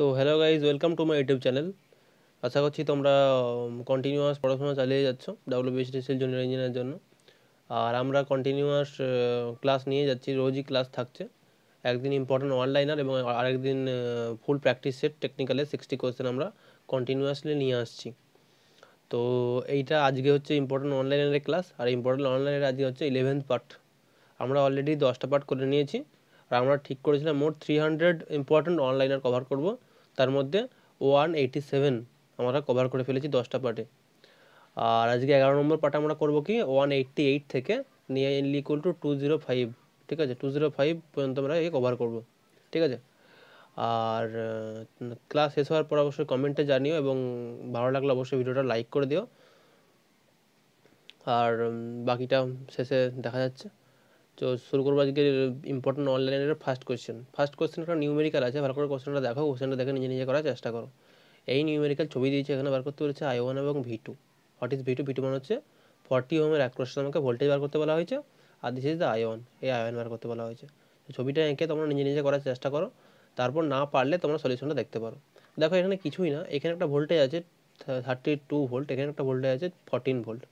তো hello guys welcome to my YouTube channel আশা করছি তোমরা কন্টিনিউয়াস পড়াশোনা চালিয়ে যাচ্ছ ডাব্লিউবিএসটিসির জুনিয়র ইঞ্জিনিয়ারের জন্য আর আমরা কন্টিনিউয়াস ক্লাস নিয়ে যাচ্ছি রোজই ক্লাস থাকছে একদিন ইম্পর্টেন্ট অনলাইনার এবং আরেকদিন ফুল প্র্যাকটিস সেট টেকনিক্যালে সিক্সটি কোয়েশ্চেন আমরা কন্টিনিউয়াসলি নিয়ে আসছি তো এইটা আজকে হচ্ছে ইম্পর্টেন্ট অনলাইনের ক্লাস আর ইম্পর্টেন্ট অনলাইনের আজকে হচ্ছে ইলেভেন্থ পার্ট আমরা অলরেডি দশটা পার্ট করে নিয়েছি আর আমরা ঠিক করেছিলাম মোট three hundred important one liner cover করবো তার মধ্যে ওয়ান এইটি সেভেন আমরা কভার করে ফেলেছি দশটা পার্টে আর আজকে এগারো নম্বর পার্ট আমরা করবো কি ওয়ান এইটটি এইট থেকে nearly equal to two zero five ঠিক আছে টু জিরো ফাইভ পর্যন্ত আমরা এই কভার করবো ঠিক আছে আর ক্লাস শেষ হওয়ার পর অবশ্যই কমেন্টে জানিও এবং ভালো লাগলে অবশ্যই ভিডিওটা লাইক করে দিও আর বাকিটা শেষে দেখা যাচ্ছে তো শুরু করবো আজকে ইম্পর্টেন্ট অনলাইনের ফার্স্ট কোয়েশ্চেন ফার্স্ট কোয়েশ্চেন একটা নিউমেরিক্যাল আছে ভালো করে কোয়েশ্চেনটা দেখো কোয়েশ্চেনটা দেখে নিজে নিজে করার চেষ্টা করো এই নিউমেরিক্যাল ছবি দিয়েছে এখানে বার করতে বলেছে আই ওয়ান এবং V two what is V two V two মানে হচ্ছে ফর্টি ওমের অ্যাক্রোশ আমাকে ভোল্টেজ বার করতে বলা হয়েছে আর দিস ইজ দ্য আয়ন এই আয়ন বার করতে বলা হয়েছে ছবিটা এঁকে তোমরা নিজে নিজে করার চেষ্টা করো তারপর না পারলে তোমরা সলিউশনটা দেখতে পারো দেখো এখানে কিছুই না এখানে একটা ভোল্টেজ আছে থার্টি টু ভোল্ট এখানে একটা ভোল্টেজ আছে ফর্টিন ভোল্ট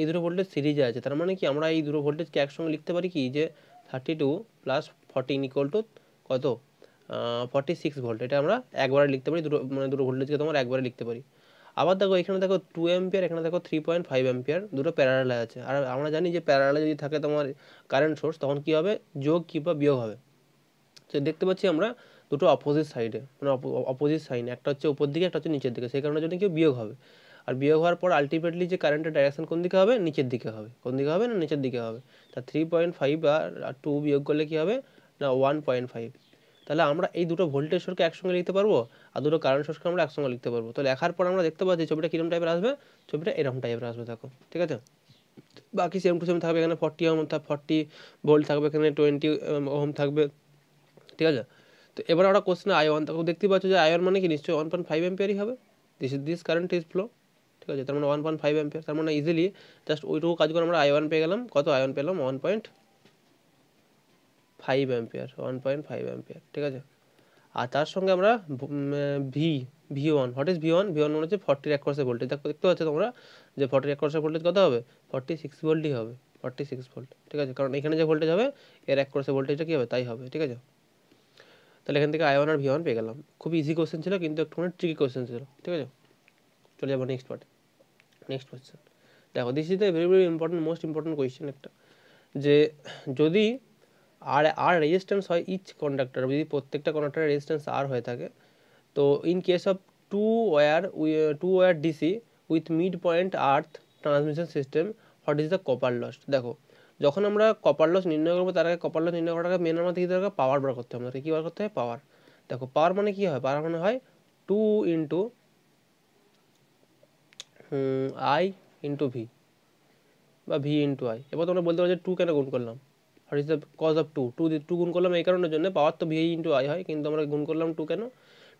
এই দুটো ভোল্টেজ সিরিজে আছে তার মানে কি আমরা এই দুটো ভোল্টেজকে একসঙ্গে লিখতে পারি কি যে thirty two plus fourteen equal to কত ফর্টি সিক্স ভোল্ট এটা আমরা একবারে লিখতে পারি দুটো মানে দুটো ভোল্টেজকে তোমার একবারে লিখতে পারি আবার দেখো এখানে দেখো টু অ্যাম্পিয়ার এখানে দেখো থ্রি পয়েন্ট ফাইভ অ্যাম্পিয়ার দুটো প্যারালে আছে আর আমরা জানি যে প্যারালে যদি থাকে তোমার কারেন্ট সোর্স তখন কী হবে যোগ কিংবা বিয়োগ হবে তো দেখতে পাচ্ছি আমরা দুটো অপোজিট সাইডে মানে অপোজিট সাইন একটা হচ্ছে উপর দিকে একটা হচ্ছে নিচের দিকে সেই কারণে জন্য কি বিয়োগ হবে আর বিয়োগ হওয়ার পর আলটিমেটলি যে কারেন্টের ডাইরেকশন কোন দিকে হবে নিচের দিকে হবে কোন দিকে হবে না নিচের দিকে হবে তা থ্রি পয়েন্ট ফাইভ আর টু বিয়োগ করলে কী হবে না ওয়ান পয়েন্ট ফাইভ তাহলে আমরা এই দুটো ভোল্টেজ সোর্সকে একসঙ্গে লিখতে পারবো আর দুটো কারেন্ট সোর্সকে আমরা একসঙ্গে লিখতে পারবো তো লেখার পর আমরা দেখতে পাচ্ছি ছবিটা কীরকম টাইপের আসবে ছবিটা এরকম টাইপের আসবে দেখো ঠিক আছে বাকি সেম টু সেম থাকবে এখানে ফর্টি ওহম ফর্টি ভোল্ট থাকবে এখানে টোয়েন্টি ওহম থাকবে ঠিক আছে তো এবার আমরা কোশ্চেন আই ওয়ান তখন দেখতে পাচ্ছ যে আই ওয়ান মানে কি নিশ্চয়ই ওয়ান পয়েন্ট ফাইভ এমপিয়ারই হবে this this current is flow ঠিক আছে তার মানে ওয়ান পয়েন্ট ফাইভ অ্যাম্পিয়ার তার মানে ইজিলি জাস্ট ওইটুকু কাজ করে আমরা আই ওয়ান পেয়ে গেলাম কত আয়ন পেলাম one point five ampere one point five ampere ঠিক আছে আর তার সঙ্গে আমরা V V one what is V one V one মনে হচ্ছে এক কোর্সের ভোল্টেজ দেখতে পাচ্ছ তোমরা যে এক কোর্সের ভোল্টেজ কত হবে ফর্টি সিক্স ভোল্টই হবে ফর্টি সিক্স ভোল্ট ঠিক আছে কারণ এখানে যে ভোল্টেজ হবে এর এক অ্যাক্রসে ভোল্টেজটা কী হবে তাই হবে ঠিক আছে তাহলে এখান থেকে আই ওয়ান আর ভি ওয়ান পেয়ে গেলাম খুব ইজি কোশ্চেন ছিল কিন্তু একটুখানি ট্রিকি কোশ্চেন ছিল ঠিক আছে চলে যাবো নেক্সট পার্টে নেক্সট কোয়েশ্চেন দেখো this is the very very important most important question একটা যে যদি আর আর রেজিস্ট্যান্স হয় ইচ কন্ডাক্টর যদি প্রত্যেকটা কন্ডাক্টরের রেজিস্ট্যান্স আর হয়ে থাকে তো in case of two wire two wire DC with mid point earth transmission system what is the copper loss দেখো যখন আমরা কপার লস নির্ণয় করবো তার আগে কপার লস নির্ণয় করার আগে মেন আমাদের কী দরকার পাওয়ার বার করতে হবে আমাদেরকে কী বার করতে হয় পাওয়ার দেখো পাওয়ার মানে কী হয় পাওয়ার মানে হয় two into I into V বা ভি ইন্টু আই এবার তোমরা বলতে পারো যে টু কেন গুণ করলাম what is the cause of two two two গুণ করলাম এই কারণের জন্য পাওয়ার তো ভি ইন্টু আই হয় কিন্তু আমরা গুণ করলাম টু কেন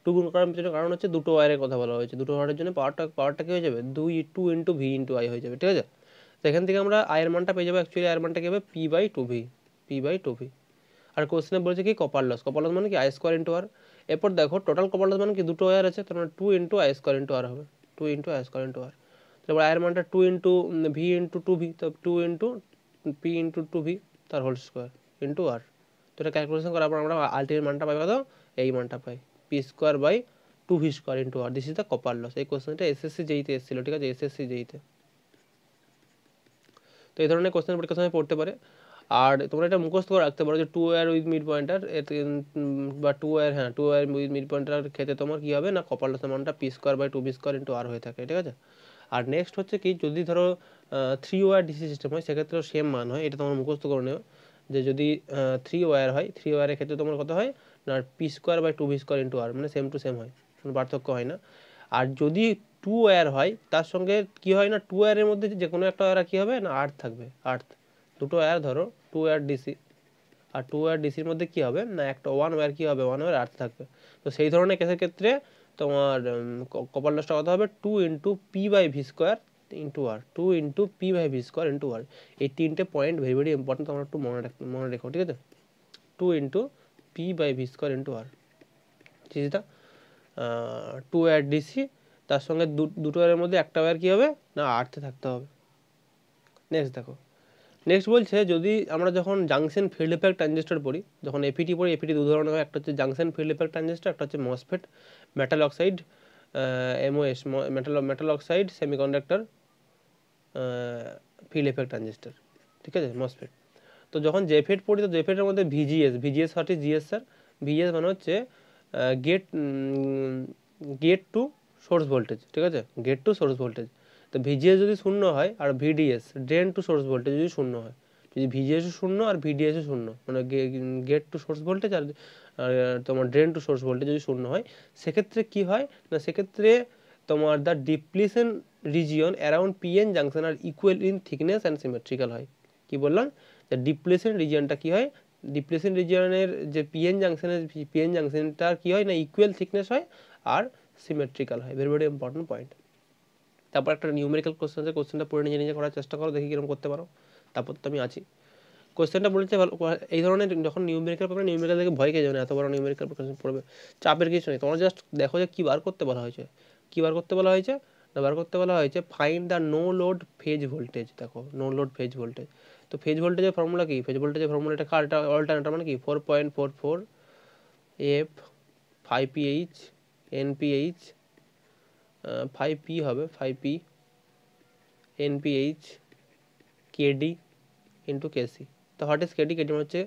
টু গুণ করার পিছনে কারণ হচ্ছে দুটো ওয়ারের কথা বলা হয়েছে দুটো ওয়ারের জন্য পাওয়ারটা পাওয়ারটা কী হয়ে যাবে দুই two into V into I হয়ে যাবে ঠিক আছে সেখান থেকে আমরা আয়ের মানটা পেয়ে যাবো অ্যাকচুয়ালি আয়ের মানটা কী হবে P by two V P by two V আর কোশ্চেনে বলছে কি কপার লস কপার লস মানে কি আই স্কোয়ার ইন্টু আর এরপর দেখো টোটাল কপার লস মানে কি দুটো ওয়ার আছে তার মানে two into I square into R হবে two into as current two R তারপর আয়ের মানটা two into V into two V তো two into P into two V তার হোল স্কোয়ার ইন্টু আর তো এটা ক্যালকুলেশন করার পর আমরা আলটিমেট মানটা পাই কত এই মানটা পাই P square by two V square into R this is the copper loss এই কোশ্চেনটা এসএসসি জেইতে এসেছিল ঠিক আছে এসএসসি জেইতে e তো এই ধরনের কোশ্চেন পরীক্ষার সময় পড়তে পারে আর তোমরা এটা মুখস্থ করে রাখতে পারো যে two wire with mid pointer বা টু ওয়ার হ্যাঁ two wire with mid pointer খেতে তোমার কী হবে না কপালটা সমানটা P square by two B square into R হয়ে থাকে ঠিক আছে আর নেক্সট হচ্ছে কি যদি ধরো থ্রি ওয়্যার ডিসি সিস্টেম হয় সেক্ষেত্রেও সেম মান হয় এটা তোমার মুখস্থ করে নেও যে যদি থ্রি ওয়্যার হয় থ্রি ওয়্যারের ক্ষেত্রে তোমার কত হয় না P square by two B square into R মানে সেম টু সেম হয় কোনো পার্থক্য হয় না আর যদি টু ওয়ার হয় তার সঙ্গে কি হয় না টু ওয়ারের মধ্যে যে কোনো একটা ওয়্যার কী হবে না আর্থ থাকবে আর্থ দুটো ওয়ার ধরো টু ওয়্যার ডিসি আর টু ওয়্যার ডিসির মধ্যে কী হবে না একটা ওয়ান ওয়্যার কী হবে ওয়ান ওয়্যার আর্থ থাকবে তো সেই ধরনের কেসের ক্ষেত্রে তোমার কপার লসটা কত হবে two into P by V square into R two into P by V square into R এই তিনটে পয়েন্ট ভেরি ভেরি ইম্পর্টেন্ট তোমরা একটু মনে রাখ মনে রেখো ঠিক আছে two into P by V square into R ঠিক আছে টু ওয়্যার ডিসি তার সঙ্গে দুটো ওয়ারের মধ্যে একটা ওয়্যার কী হবে না আর্থে থাকতে হবে নেক্সট দেখো নেক্সট বলছে যদি আমরা যখন জাংশন ফিল্ড এফেক্ট ট্রানজিস্টার পড়ি যখন এপিটি পড়ি এপিটি দু ধরনের হয় একটা হচ্ছে জাংশন ফিল্ড এফেক্ট ট্রানজিস্টার একটা হচ্ছে MOSFET metal oxide MOS metal metal oxide semiconductor field effect transistor ঠিক আছে মসফেট তো যখন জেফেট e পড়ি তো জেফেটের e মধ্যে VGS VGS what is GS sir VGS মানে হচ্ছে gate gate to source voltage ঠিক আছে গেট টু সোর্স ভোল্টেজ তো ভিজিএস যদি শূন্য হয় আর VDS drain to source voltage যদি শূন্য হয় যদি ভিজিএসও শূন্য আর ভিডিএসও শূন্য মানে গেট টু সোর্স ভোল্টেজ আর তোমার ড্রেন টু সোর্স ভোল্টেজ যদি শূন্য হয় সেক্ষেত্রে কি হয় না সেক্ষেত্রে তোমার the depletion region around PN junction are equal in thickness and symmetrical হয় কি বললাম দ্য ডিপ্লিশন রিজিয়নটা কি হয় ডিপ্লিশন রিজিয়নের যে পিএন জাংশনের পিএন জাংশনটা কি হয় না ইকুয়াল থিকনেস হয় আর সিমেট্রিক্যাল হয় ভেরি ভেরি ইম্পর্টেন্ট পয়েন্ট তারপর একটা নিউমেরিক্যাল কোশ্চেন আছে কোশ্চেনটা পড়ে নিজে নিজে করার চেষ্টা করো দেখি কীরকম করতে পারো তারপর তো আমি আছি কোশ্চেনটা বলেছে এই ধরনের যখন নিউমেরিক্যাল পড়বে নিউমেরিক্যাল দেখে ভয় খেয়ে যাবে না এত বড় নিউমেরিক্যাল কোশ্চেন পড়বে চাপের কিছু নেই তোমরা জাস্ট দেখো যে কী বার করতে বলা হয়েছে কী বার করতে বলা হয়েছে না বার করতে বলা হয়েছে find the no load phase voltage দেখো নো লোড ফেজ ভোল্টেজ তো ফেজ ভোল্টেজের ফর্মুলা কি ফেজ ভোল্টেজের ফর্মুলাটা কার্টা অল্টারনেটার মানে কি four point four four F five PH H five P হবে five P NPH KD into KC তো হোয়াট ইজ কেডি কেডি মানে হচ্ছে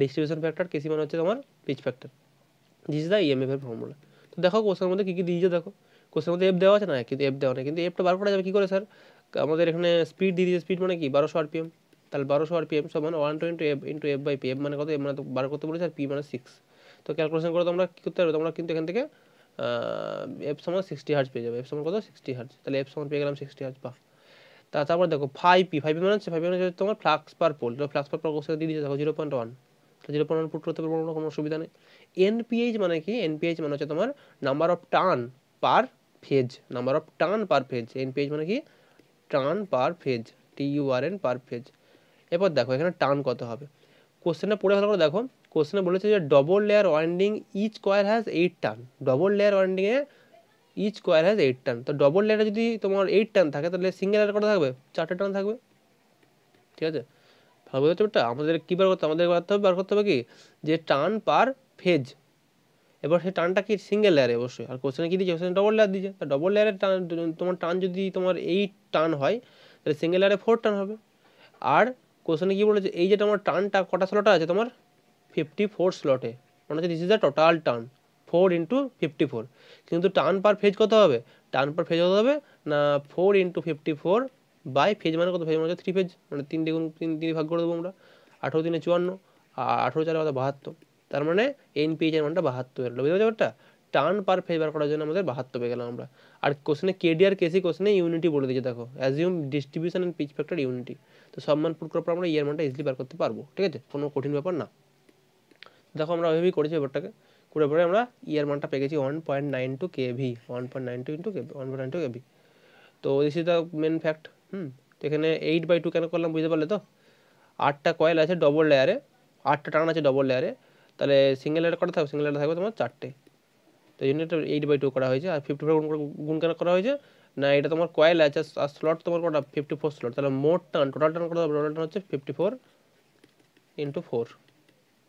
ডিস্ট্রিবিউশন ফ্যাক্টর কেসি মানে হচ্ছে তোমার pitch factor this is the EMF এর ফর্মুলা তো দেখো কোশ্চেনের মধ্যে কী কী দিয়েছে দেখো কোশ্চেনের মধ্যে এফ দেওয়া আছে না কিন্তু এফ দেওয়া নেই কিন্তু এফটা বার করা যাবে কী করে স্যার আমাদের এখানে স্পিড দিয়ে দিয়েছে স্পিড মানে কি বারোশো আরপিএম তাহলে বারোশো আরপিএম মানে one twenty F into F by P F মানে কত এফ মানে বার করতে বলেছে আর পি মানে সিক্স তো ক্যালকুলেশন করে তোমরা কী করতে পারবে তোমরা কিন্তু এখান থেকে এফ সমান সিক্সটি হার্জ পেয়ে যাবে এফ সমান কত সিক্সটি হার্জ তাহলে এফ সমান পেয়ে গেলাম সিক্সটি হার্জ বা তা তারপর দেখো ফাইভ পি ফাইভ পি মানে হচ্ছে ফাইভ পি মানে হচ্ছে তোমার ফ্লাক্স পার পোল তো ফ্লাক্স পার পোল দিয়ে দিয়েছে দেখো zero point one zero point one put করতে পারবো কোনো অসুবিধা নেই এনপিএইচ মানে কি এনপিএইচ মানে হচ্ছে তোমার number of turn per phase number of turn per phase NPH মানে কি turn per phase T U R N per phase এরপর দেখো এখানে টার্ন কত হবে কোশ্চেনটা পড়ে ভালো করে দেখো কোশ্চেনে বলেছে যে double layer winding each coil has eight turn double layer ওয়াইন্ডিংয়ে each coil has eight turn তো ডবল লেয়ারে যদি তোমার এইট টান থাকে তাহলে সিঙ্গেল লেয়ার কটা থাকবে চারটে টান থাকবে ঠিক আছে ভালো বুঝতে পারছো আমাদের কী বার করতে আমাদের করতে হবে বার করতে হবে কি যে টান পার ফেজ এবার সেই টানটা কি সিঙ্গেল লেয়ারে অবশ্যই আর কোশ্চেনে কী দিয়েছে কোশ্চেন ডবল লেয়ার দিয়েছে তো ডবল লেয়ারে টান তোমার টান যদি তোমার এইট টান হয় তাহলে সিঙ্গেল লেয়ারে ফোর টান হবে আর কোশ্চেনে কী বলেছে এই যে তোমার টানটা কটা স্লট আছে তোমার 54 স্লটে মানে হচ্ছে this is the total turn four into fifty four কিন্তু টার্ন পার ফেজ কত হবে টার্ন পার ফেজ কত হবে না four into fifty four by phase মানে কত ফেজ মানে থ্রি ফেজ মানে তিন দ্বিগুণ তিন দিয়ে ভাগ করে দেবো আমরা আঠেরো দিনে চুয়ান্ন আর আঠেরো চারে কত বাহাত্তর তার মানে এন পিএইচের মানটা বাহাত্তর এলো বুঝতে ব্যাপারটা টার্ন পার ফেজ বার করার জন্য আমাদের বাহাত্তর পেয়ে গেলাম আমরা আর কোশ্চেনে ডি আর কেসি কোশ্চেনে ইউনিটি বলে দিয়েছে দেখো assume distribution and pitch factor unity তো সব মান পুট করার পর আমরা ইয়ার মানটা ইজিলি বার করতে পারবো ঠিক আছে কোনো কঠিন ব্যাপার না দেখো আমরা ওইভাবেই করেছি ব্যাপারটাকে করে পরে আমরা ইয়ার মানটা পেয়ে গেছি one point nine two K V one point nine two into K one point nine two K V তো this is the main fact hmm তো এখানে এইট বাই টু কেন করলাম বুঝতে পারলে তো আটটা কয়েল আছে ডবল লেয়ারে আটটা টান আছে ডবল লেয়ারে তাহলে সিঙ্গেল লেয়ার কটা থাকবে সিঙ্গেল লেয়ার থাকবে তোমার চারটে তো এই জন্য এটা এইট বাই টু করা হয়েছে আর ফিফটি ফোর গুণ গুণ কেন করা হয়েছে না এটা তোমার কয়েল আছে আর স্লট তোমার কটা ফিফটি ফোর স্লট তাহলে মোট টান টোটাল টান কত হবে টোটাল টান হচ্ছে fifty four into four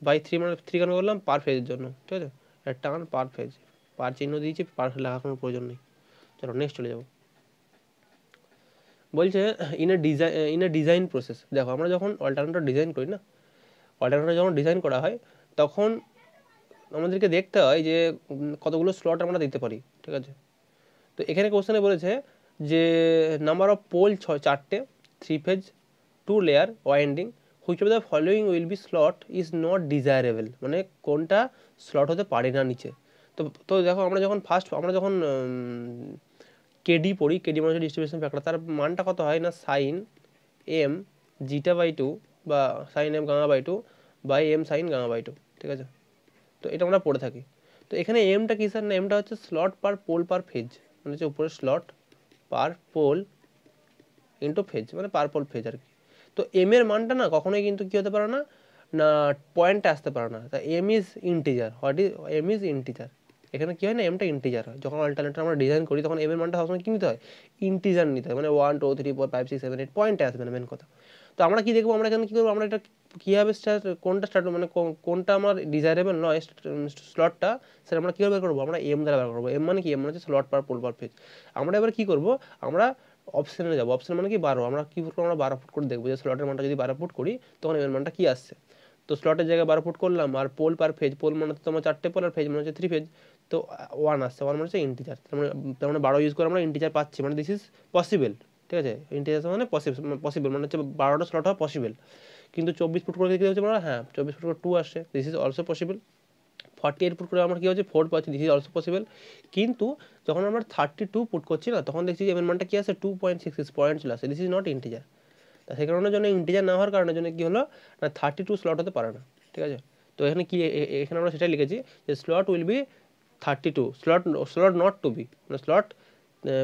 by three মানে থ্রি কেন করলাম পার ফেজের জন্য ঠিক আছে টান পার ফেজ পার চিহ্ন দিয়েছি পার লাগা কোনো প্রয়োজন নেই চলো নেক্সট চলে যাবো বলছে in a design in a design process দেখো আমরা যখন অল্টারনেটর ডিজাইন করি না অল্টারনেটর যখন ডিজাইন করা হয় তখন আমাদেরকে দেখতে হয় যে কতগুলো স্লট আমরা দিতে পারি ঠিক আছে তো এখানে কোশ্চেনে বলেছে যে নাম্বার অফ পোল ছ চারটে three phase two layer winding which of the following will be slot is not desirable মানে কোনটা স্লট হতে পারে না নিচে তো তো দেখো আমরা যখন ফার্স্ট আমরা যখন কেডি পড়ি কেডি মানে ডিস্ট্রিবিউশন ফ্যাক্টর তার মানটা কত হয় না sine M zeta by two বা sine M gamma by two by M sine gamma by two ঠিক আছে তো এটা আমরা পড়ে থাকি তো এখানে এমটা কী স্যার না এমটা হচ্ছে slot per pole per phase মানে হচ্ছে উপরে slot per pole into phase মানে পার পোল ফেজ আর কি তো এম এর মানটা না কখনোই কিন্তু কী হতে পারে না না পয়েন্টে আসতে পারে না তা M is integer what is M is integer এখানে কী হয় না এমটা ইন্টিজার হয় যখন অল্টারনেটটা আমরা ডিজাইন করি তখন এম এর মানটা সবসময় কী নিতে হয় ইন্টিজার নিতে হয় মানে one two three four five six seven eight পয়েন্টে আসবে না মেন কথা তো আমরা কী দেখবো আমরা এখানে কী করবো আমরা এটা কীভাবে স্টার কোনটা স্টার্ট মানে কোনটা আমার ডিজাইরেবল নয় স্লটটা সেটা আমরা কীভাবে বের করবো আমরা এম দ্বারা বের করবো এম মানে কি এম মানে হচ্ছে slot per pole per phase আমরা এবার কী করবো আমরা অপশানে যাবো অপশান মানে কি বারো আমরা কী করবো আমরা বারো ফুট করে দেখবো যে স্লটের মানটা যদি বারো ফুট করি তখন এর মানটা কী আসছে তো স্লটের জায়গায় বারো ফুট করলাম আর পোল পার ফেজ পোল মানে হচ্ছে তোমার চারটে পোল আর ফেজ মানে হচ্ছে থ্রি ফেজ তো ওয়ান আসছে ওয়ান মানে হচ্ছে ইন্টিজার তার মানে তার মানে বারো ইউজ করে আমরা ইন্টিজার পাচ্ছি মানে দিস ইজ পসিবল ঠিক আছে ইন্টিজার মানে পসিবল পসিবল মানে, মানে হচ্ছে বারোটা স্লট হওয়া পসিবল কিন্তু চব্বিশ ফুট করে দেখতে হচ্ছে আমরা মানে হ্যাঁ চব্বিশ ফুট করে টু আসছে this is also possible forty eight put করে আমরা কী হচ্ছে ফোর পাচ্ছি দিস ইজ অলসো পসিবল কিন্তু যখন আমরা থার্টি টু পুট করছি না তখন দেখছি যে এর মানটা কী আসে two point six six point চলে আসে দিস ইজ নট ইন্টিজার তা সে কারণে জন্য ইন্টিজার না হওয়ার কারণের জন্য কী হলো না থার্টি টু স্লট হতে পারে না ঠিক আছে তো এখানে কি এখানে আমরা সেটাই লিখেছি যে slot will be thirty two slot slot not to be মানে স্লট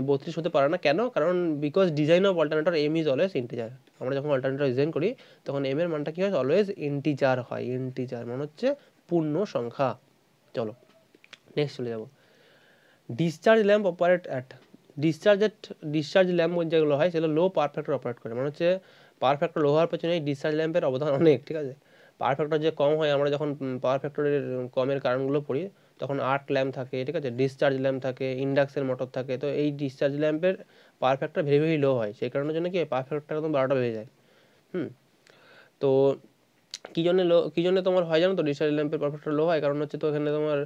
বত্রিশ হতে পারে না কেন কারণ because design of alternator M is always integer আমরা যখন অল্টারনেটর ডিজাইন করি তখন এম এর মানটা কী হয় অলওয়েজ ইন্টিজার হয় ইন্টিজার মনে হচ্ছে পূর্ণ সংখ্যা চলো নেক্সট চলে যাব ডিসচার্জ ল্যাম্প অপারেট অ্যাট ডিসচার্জেট ডিসচার্জ ল্যাম্প যেগুলো হয় সেগুলো লো পারফেক্টর অপারেট করে মানে হচ্ছে পারফেক্টর লো হওয়ার পেছনে ডিসচার্জ ল্যাম্পের অবদান অনেক ঠিক আছে পারফেক্টর যে কম হয় আমরা যখন পাওয়ার ফ্যাক্টরের কমের কারণগুলো পড়ি তখন আর্ট ল্যাম্প থাকে ঠিক আছে ডিসচার্জ ল্যাম্প থাকে ইন্ডাকশন মোটর থাকে তো এই ডিসচার্জ ল্যাম্পের power factor very very low হয় সেই কারণের জন্য কি পাওয়ার ফ্যাক্টর একদম বারোটা বেড়ে যায় হুম তো কী জন্য লো কী জন্য তোমার হয় জানো তো ডিসচার্জ ল্যাম্পের পারফেক্টটা লো হয় কারণ হচ্ছে তো এখানে তোমার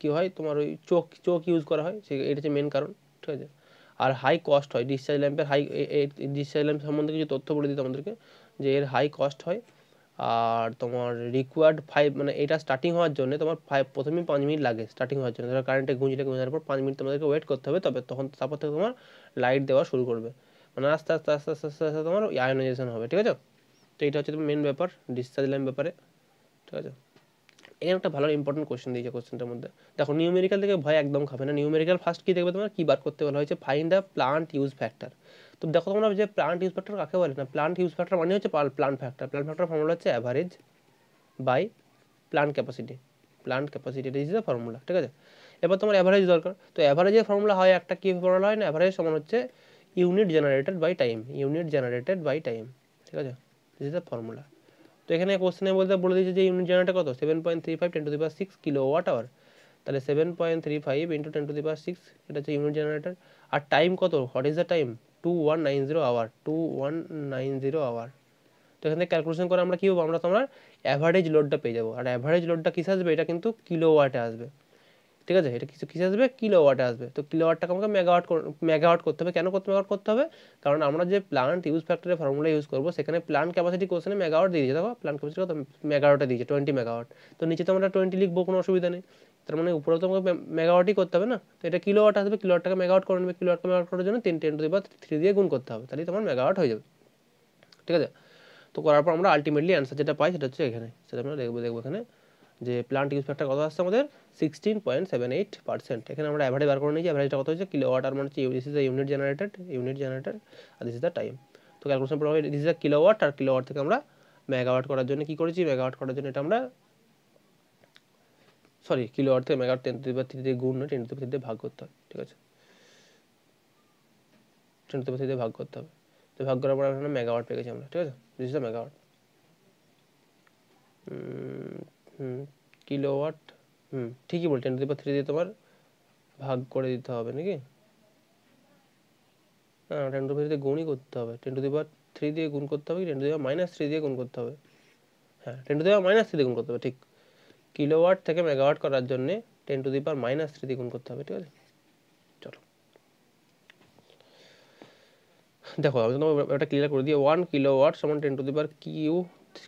কী হয় তোমার ওই চোখ চোখ ইউজ করা হয় সে এটা হচ্ছে মেন কারণ ঠিক আছে আর হাই কস্ট হয় ডিসচার্জ ল্যাম্পের হাই ডিসচার্জ ল্যাম্প সম্বন্ধে কিছু তথ্য বলে দিই তোমাদেরকে যে এর হাই কস্ট হয় আর তোমার রিকোয়ার্ড ফাইভ মানে এটা স্টার্টিং হওয়ার জন্য তোমার ফাইভ প্রথমে পাঁচ মিনিট লাগে স্টার্টিং হওয়ার জন্য ধরো কারেন্টে গুঁজলে গুঁজার পর পাঁচ মিনিট তোমাদেরকে ওয়েট করতে হবে তবে তখন তারপর থেকে তোমার লাইট দেওয়া শুরু করবে মানে আস্তে আস্তে আস্তে আস্তে আস্তে আস্তে তোমার আয়োনাইজেশন হবে ঠিক আছে তো এটা হচ্ছে মেন ব্যাপার ডিসচার্জ লাইন ব্যাপারে ঠিক আছে এখানে একটা ভালো ইম্পর্টেন্ট কোশ্চেন দিয়েছে কোশ্চেনটার মধ্যে দেখো নিউমেরিক্যাল থেকে ভয় একদম খাবে না নিউমেরিক্যাল ফার্স্ট কী দেখবে তোমার কী বার করতে বলা হয়েছে find the plant use factor তো দেখো তোমরা যে প্লান্ট ইউজ ফ্যাক্টর কাকে বলে না প্লান্ট ইউজ ফ্যাক্টর মানে হচ্ছে plant factor plant factor formula হচ্ছে average by plant capacity plant capacity এটা ইজ ফর্মুলা ঠিক আছে এবার তোমার অ্যাভারেজ দরকার তো অ্যাভারেজের ফর্মুলা হয় একটা কী ফর্মুলা হয় না অ্যাভারেজ সমান হচ্ছে unit generated by time unit generated by time ঠিক আছে দিস ইজ দ্য ফর্মুলা তো এখানে কোশ্চেনে বলতে বলে দিয়েছে যে ইউনিট জেনারেটর কত seven point three five ten to the power six kilo watt hour তাহলে seven point three five into ten to the power six এটা হচ্ছে ইউনিট জেনারেটর আর টাইম কত what is the time two one nine zero hour two one nine zero hour তো এখানে calculation করে আমরা কী হবো আমরা তোমার অ্যাভারেজ লোডটা পেয়ে যাবো আর অ্যাভারেজ লোডটা কিসে আসবে এটা কিন্তু কিলো ওয়াটে আসবে ঠিক আছে এটা কিছু কিছু আসবে কিলোওয়াটে আসবে তো ওয়াটটা আমাকে মেগাওয়াট মেগাওয়াট করতে হবে কেন করতে মেগাওয়াট করতে হবে কারণ আমরা যে প্লান্ট ইউজ ফ্যাক্টরের ফর্মুলা ইউজ করবো সেখানে প্লান্ট ক্যাপাসিটি কোশ্চেনে মেগাওয়াট দিয়ে দিয়েছে দেখো প্লান্ট ক্যাপাসিটি কত মেগাওয়াটে দিয়েছে টোয়েন্টি মেগাওয়াট তো নিচে তো আমরা টোয়েন্টি লিখবো কোনো অসুবিধা নেই তার মানে উপরে তো আমাকে মেগাওয়াটই করতে হবে না তো এটা কিলোওয়াট আসবে কিলোওয়াটটাকে মেগাওয়াট করে নেবে কিলোওয়াটকে মেগাওয়াট করার জন্য তিন টেন টু বা থ্রি দিয়ে গুণ করতে হবে তাহলেই তোমার মেগাওয়াট হয়ে যাবে ঠিক আছে তো করার পর আমরা আলটিমেটলি অ্যান্সার যেটা পাই সেটা হচ্ছে এখানে সেটা আমরা দেখবো দেখবো এখানে যে প্লান্ট ইউজ ফ্যাক্টর কত আসছে আমাদের sixteen point seven eight percent এখানে আমরা অ্যাভারেজ বার করে নিয়েছি অ্যাভারেজটা কত হচ্ছে কিলো ওয়াট আর মানে হচ্ছে this is the unit generated unit generated আর দিস ইজ দ্য টাইম তো ক্যালকুলেশন করা হবে this is the kilo watt আর কিলো ওয়াট থেকে আমরা মেগাওয়াট করার জন্য কী করেছি মেগাওয়াট করার জন্য এটা আমরা সরি কিলো ওয়াট থেকে মেগাওয়াট টেন টু বা থ্রি দিয়ে গুণ না টেন টু দিয়ে ভাগ করতে হবে ঠিক আছে টেন টু দিয়ে ভাগ করতে হবে তো ভাগ করার পর আমরা মেগাওয়াট পেয়ে গেছি আমরা ঠিক আছে this is the megawatt hmm kilowatt hmm ঠিকই বল ten to the power three দিয়ে তোমার ভাগ করে দিতে হবে নাকি হ্যাঁ টেন টু থ্রি দিয়ে গুণই করতে হবে ten to the power three দিয়ে গুণ করতে হবে ten to the power minus three দিয়ে গুণ করতে হবে হ্যাঁ ten to the power minus three দিয়ে গুণ করতে হবে ঠিক কিলোওয়াট থেকে মেগাওয়াট করার জন্যে ten to the power minus three দিয়ে গুণ করতে হবে ঠিক আছে চলো দেখো আমি তোমার একটা ক্লিয়ার করে দিই ওয়ান কিলোওয়াট সমান টেন টু দি পাওয়ার কিউ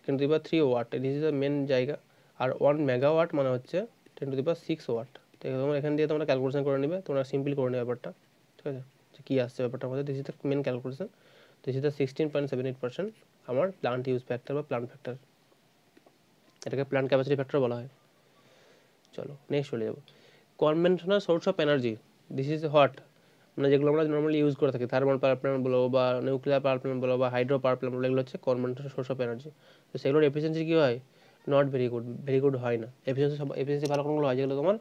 ten to the power three watt this is the main জায়গা আর ওয়ান মেগাওয়াট মানে হচ্ছে ten to the power six watt আছে তোমরা এখান দিয়ে তোমরা ক্যালকুলেশন করে নেবে তোমরা সিম্পল করে নেবে ব্যাপারটা ঠিক আছে যে কী আসছে ব্যাপারটা আমাদের this is the main calculation this is the sixteen point seven eight percent আমার প্লান্ট ইউজ ফ্যাক্টর বা প্লান্ট ফ্যাক্টর এটাকে প্লান্ট ক্যাপাসিটি ফ্যাক্টর বলা হয় চলো নেক্সট চলে যাবো conventional source of energy this is hot মানে যেগুলো আমরা নর্মালি ইউজ করে থাকি থার্মাল পাওয়ার প্ল্যান্ট বলো বা নিউক্লিয়ার পাওয়ার প্ল্যান্ট বলো বা হাইড্রো পাওয়ার প্ল্যান্ট বলো এগুলো হচ্ছে কনভেনশনাল সোর্স অফ এনার্জি তো সেগুলোর এফিসিয়েন্সি কী হয় not very good very good হয় না এফিসিয়েন্সি সব এফিসিয়েন্সি ভালো কোনগুলো হয় যেগুলো তোমার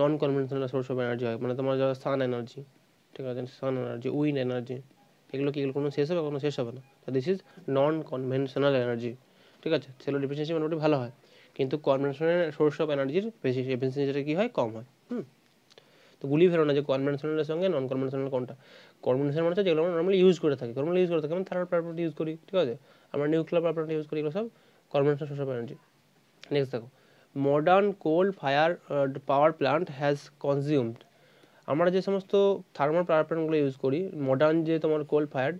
non conventional source of energy হয় মানে তোমার যারা সান এনার্জি ঠিক আছে সান এনার্জি উইন এনার্জি এগুলো কি এগুলো কোনো শেষ হবে কোনো শেষ হবে না তো this is non conventional energy ঠিক আছে সেগুলো এফিসিয়েন্সি মোটামুটি ভালো হয় কিন্তু কনভেনশনাল সোর্স অফ এনার্জির বেশি এফিসিয়েন্সি যেটা কী হয় কম হয় হুম তো গুলি ফেরো না যে কনভেনশনালের সঙ্গে নন কনভেনশনাল কোনটা কনভেনশনাল মানে হচ্ছে যেগুলো আমরা নর্মালি ইউজ করে থাকি নর্মালি ইউজ করে থাকি আমরা থার্ড প্রপার্টি ইউজ করি ঠিক আছে আমরা নিউক্লিয়ার প্রপার্টি ইউজ করি এগুলো সব কর্মনাশা শোষক এনার্জি নেক্সট দেখো modern coal fire power plant has consumed আমরা যে সমস্ত থার্মাল পাওয়ার প্ল্যান্টগুলো ইউজ করি মডার্ন যে তোমার কোল ফায়ার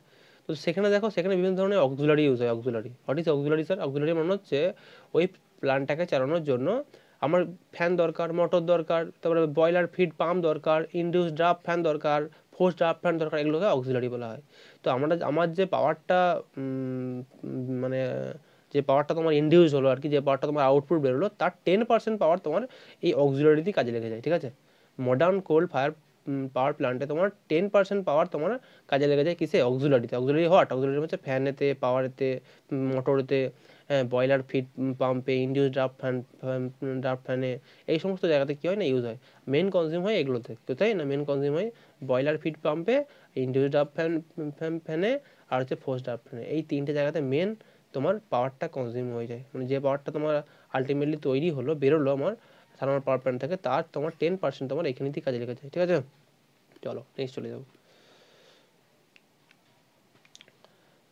তো সেখানে দেখো সেখানে বিভিন্ন ধরনের অক্সুলারি ইউজ হয় auxiliary what is auxiliary sir auxiliary মানে হচ্ছে ওই প্ল্যান্টটাকে চালানোর জন্য আমার ফ্যান দরকার মোটর দরকার তারপরে বয়লার ফিড পাম্প দরকার ইন্ডিউস ড্রাফট ফ্যান দরকার ফোর্স ড্রাফট ফ্যান দরকার এগুলোকে অক্সিলারি বলা হয় তো আমরা আমার যে পাওয়ারটা মানে যে পাওয়ারটা তোমার ইনডিউস হলো আর কি যে পাওয়ারটা তোমার আউটপুট বেরোলো তার টেন পার্সেন্ট পাওয়ার তোমার এই অক্সিলারিতে কাজে লেগে যায় ঠিক আছে মডার্ন কোল ফায়ার পাওয়ার প্ল্যান্টে তোমার টেন পার্সেন্ট পাওয়ার তোমার কাজে লেগে যায় কিসে অক্সিলারিতে অক্সিলারি হট অক্সিলারি হচ্ছে ফ্যানেতে পাওয়ারেতে মোটরেতে হ্যাঁ বয়লার ফিট পাম্পে ইন্ডিউস ড্রাফ ফ্যান ড্রাফট ফ্যানে এই সমস্ত জায়গাতে কী হয় না ইউজ হয় মেন কনজিউম হয় এগুলোতে তাই না মেন কনজিউম হয় বয়লার ফিট পাম্পে ইন্ডিউস ড্রাফ ফ্যান ফ্যানে আর হচ্ছে ফোর্স ড্রাফ ফ্যানে এই তিনটে জায়গাতে মেন তোমার পাওয়ারটা কনজিউম হয়ে যায় মানে যে পাওয়ারটা তোমার আলটিমেটলি তৈরি হলো বেরোলো আমার সাধারণ পাওয়ার প্ল্যান্ট থেকে তার তোমার টেন পার্সেন্ট তোমার এখানেতেই কাজে লেগে যায় ঠিক আছে চলো নেক্সট চলে যাবো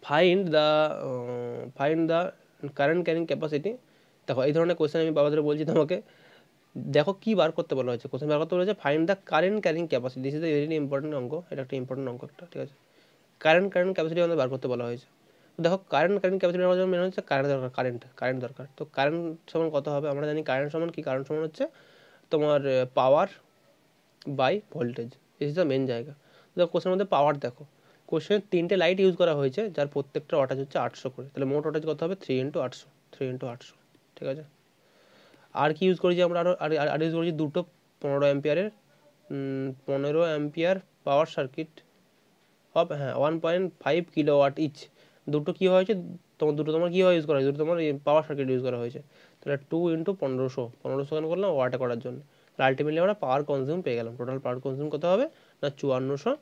find the find the current carrying capacity দেখো এই ধরনের কোয়েশ্চেন আমি বাবাদের বলছি তোমাকে দেখো কি বার করতে বলা হয়েছে কোশ্চেন বার করতে বলা হয়েছে find the current carrying capacity this is a very important অঙ্ক এটা একটা ইম্পর্টেন্ট অঙ্ক ঠিক আছে কারেন্ট কারেন্ট ক্যাপাসিটি আমাদের বার করতে বলা হয়েছে দেখো কারেন্ট কারেন্ট ক্যাপাসিটার আমার মেন হচ্ছে কারেন্ট দরকার কারেন্ট কারেন্ট দরকার তো কারেন্ট সমান কত হবে আমরা জানি কারেন্ট সমান কি কারেন্ট সমান হচ্ছে তোমার power by voltage is the main জায়গা দেখো কোশ্চেনের মধ্যে পাওয়ার দেখো কোশ্চেনে তিনটে লাইট ইউজ করা হয়েছে যার প্রত্যেকটা ওয়াটাজ হচ্ছে আটশো করে তাহলে মোট ওয়াটাজ কত হবে থ্রি ইন্টু আটশো থ্রি ইন্টু আটশো ঠিক আছে আর কি ইউজ করেছি আমরা আরও আর ইউজ করেছি দুটো পনেরো অ্যাম্পিয়ারের পনেরো অ্যাম্পিয়ার পাওয়ার সার্কিট অফ হ্যাঁ one point five kilo watt each দুটো কী হয়েছে তোমার দুটো তোমার কীভাবে ইউজ করা হয়েছে দুটো তোমার পাওয়ার সার্কিট ইউজ করা হয়েছে তাহলে টু ইন্টু পনেরোশো পনেরোশো কেন করলাম ওয়াটে করার জন্য তাহলে আলটিমেটলি আমরা পাওয়ার কনজিউম পেয়ে গেলাম টোটাল পাওয়ার কনজিউম কত হবে না চুয়ান্নশো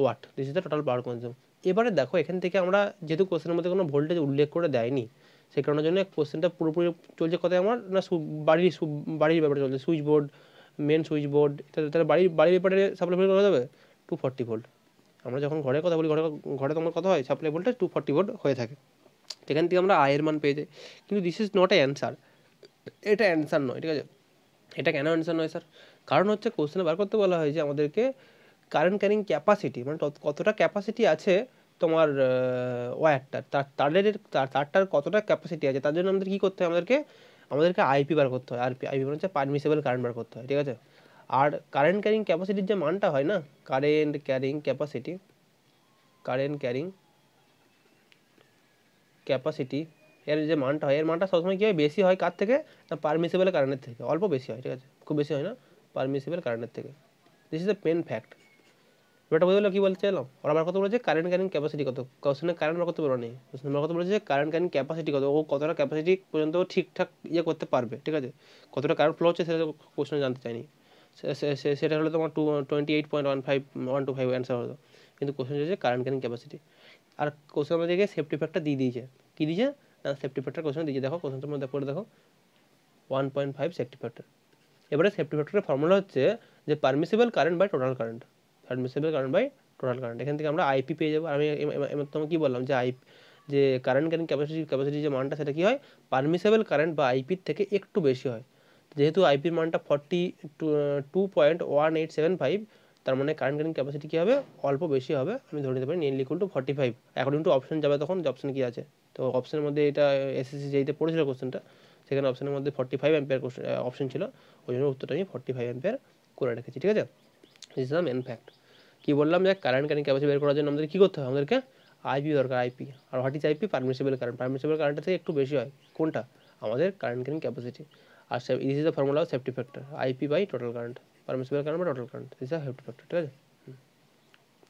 watt this is the total power consume এবারে দেখো এখান থেকে আমরা যেহেতু কোশ্চেনের মধ্যে কোনো ভোল্টেজ উল্লেখ করে দেয়নি সেই কারণের জন্য কোশ্চেনটা পুরোপুরি চলছে কোথায় আমার না বাড়ির বাড়ির ব্যাপারে চলছে switch board main switch board তাহলে বাড়ির বাড়ির ব্যাপারে সাপ্লাই করা যাবে টু ফর্টি ভোল্ট আমরা যখন ঘরের কথা বলি ঘরে ঘরে তোমার কত হয় supply voltage two forty volt হয়ে থাকে সেখান থেকে আমরা আয়ের মান পেয়ে যাই কিন্তু this is not a answer এটা অ্যান্সার নয় ঠিক আছে এটা কেন অ্যান্সার নয় স্যার কারণ হচ্ছে কোশ্চেনে বার করতে বলা হয় যে আমাদেরকে কারেন্ট ক্যারিং ক্যাপাসিটি মানে কতটা ক্যাপাসিটি আছে তোমার ওয়্যারটার তার তারের তারটার কতটা ক্যাপাসিটি আছে তার জন্য আমাদের কী করতে হয় আমাদেরকে আমাদেরকে আইপি বার করতে হয় আরপি আইপি মানে হচ্ছে পারমিসেবল কারেন্ট বার করতে হয় ঠিক আছে আর কারেন্ট ক্যারিং ক্যাপাসিটির যে মানটা হয় না current carrying capacity current carrying capacity এর যে মানটা হয় এর মানটা সবসময় কী হয় বেশি হয় কার থেকে না পারমিসিবল কারেন্টের থেকে অল্প বেশি হয় ঠিক আছে খুব বেশি হয় না পারমিসিবল কারেন্টের থেকে this is a pen fact ব্যাটা বলে কী বলতে চাইলাম ওরা আমার কথা বলেছে কারেন্ট ক্যারিং ক্যাপাসিটি কত কোশ্চেনে কারেন্ট বার করতে পারো নেই কোশ্চেন বার করতে বলেছে কারেন্ট ক্যারিং ক্যাপাসিটি কত ও কতটা ক্যাপাসিটি পর্যন্ত ঠিকঠাক ইয়ে করতে পারবে ঠিক আছে কতটা কারেন্ট ফ্লো হচ্ছে সেটা কোশ্চেনে জানতে চাইনি সেটা হলো তোমার two twenty eight point one five one two five answer হতো কিন্তু কোশ্চেন হচ্ছে কারেন্ট ক্যারিং ক্যাপাসিটি আর কোশ্চেন আমাদেরকে সেফটি ফ্যাক্টর দিয়ে দিয়েছে কী দিয়েছে না সেফটি ফ্যাক্টর কোশ্চেন দিয়েছে দেখো কোশ্চেনটার মধ্যে পড়ে দেখো one point five safety factor এবারে সেফটি ফ্যাক্টরের ফর্মুলা হচ্ছে যে permissible current by total current permissible current by total current এখান থেকে আমরা আইপি পেয়ে যাবো আমি তোমাকে কী বললাম যে আইপি যে কারেন্ট ক্যারিং ক্যাপাসিটি ক্যাপাসিটি যে মানটা সেটা কী হয় পারমিসেবল কারেন্ট বা আইপির থেকে একটু বেশি হয় যেহেতু আইপির মানটা forty two point one eight seven five তার মানে কারেন্ট কারেন্ট ক্যাপাসিটি কী হবে অল্প বেশি হবে আমি ধরে নিতে পারি nearly equal to forty five according to option যাবে তখন যে অপশন কী আছে তো অপশনের মধ্যে এটা এসএসসি যেইতে পড়েছিল কোশ্চেনটা সেখানে অপশনের মধ্যে forty five ampere question option ছিল ওই জন্য উত্তরটা আমি ফর্টি ফাইভ অ্যাম্পিয়ার করে রেখেছি ঠিক আছে দিস দ্য মেন ফ্যাক্ট কী বললাম যে কারেন্ট কারেন্ট ক্যাপাসিটি বের করার জন্য আমাদের কী করতে হবে আমাদেরকে আইপি দরকার আইপি আর what is IP permissible current permissible কারেন্টের থেকে একটু বেশি হয় কোনটা আমাদের কারেন্ট কারেন্ট ক্যাপাসিটি আর is is the formula of safety factor IP by total current permissible current বা total current is uh safety factor ঠিক আছে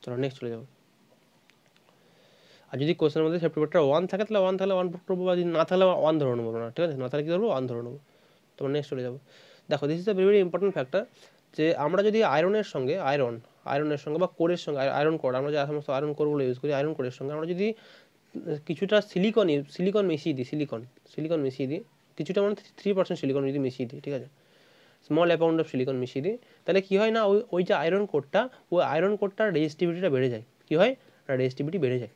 চলো নেক্সট চলে যাবো আর যদি কোশ্চেনের মধ্যে সেফটি ফ্যাক্টর ওয়ান থাকে তাহলে ওয়ান থাকলে ওয়ান পুট করবো বা যদি না থাকলে ওয়ান ধরে নেবো না ঠিক আছে না থাকলে কী করবো ওয়ান ধরে নেবো তোমার নেক্সট চলে যাবো দেখো this is the very very important factor যে আমরা যদি আয়রনের সঙ্গে আয়রন আয়রনের সঙ্গে বা কোরের সঙ্গে আয়রন কোর আমরা যে সমস্ত আয়রন কোরগুলো ইউজ করি আয়রন কোরের সঙ্গে আমরা যদি কিছুটা সিলিকন সিলিকন মিশিয়ে দিই সিলিকন সিলিকন মিশিয়ে দিই কিছুটা মানে থ্রি পার্সেন্ট সিলিকন যদি মিশিয়ে দিই ঠিক আছে স্মল অ্যামাউন্ট অফ সিলিকন মিশিয়ে দিই তাহলে কী হয় না ওই ওই যে আয়রন কোডটা ওই আয়রন কোডটার রেজিস্টিভিটিটা বেড়ে যায় কী হয় রেজিস্টিভিটি বেড়ে যায়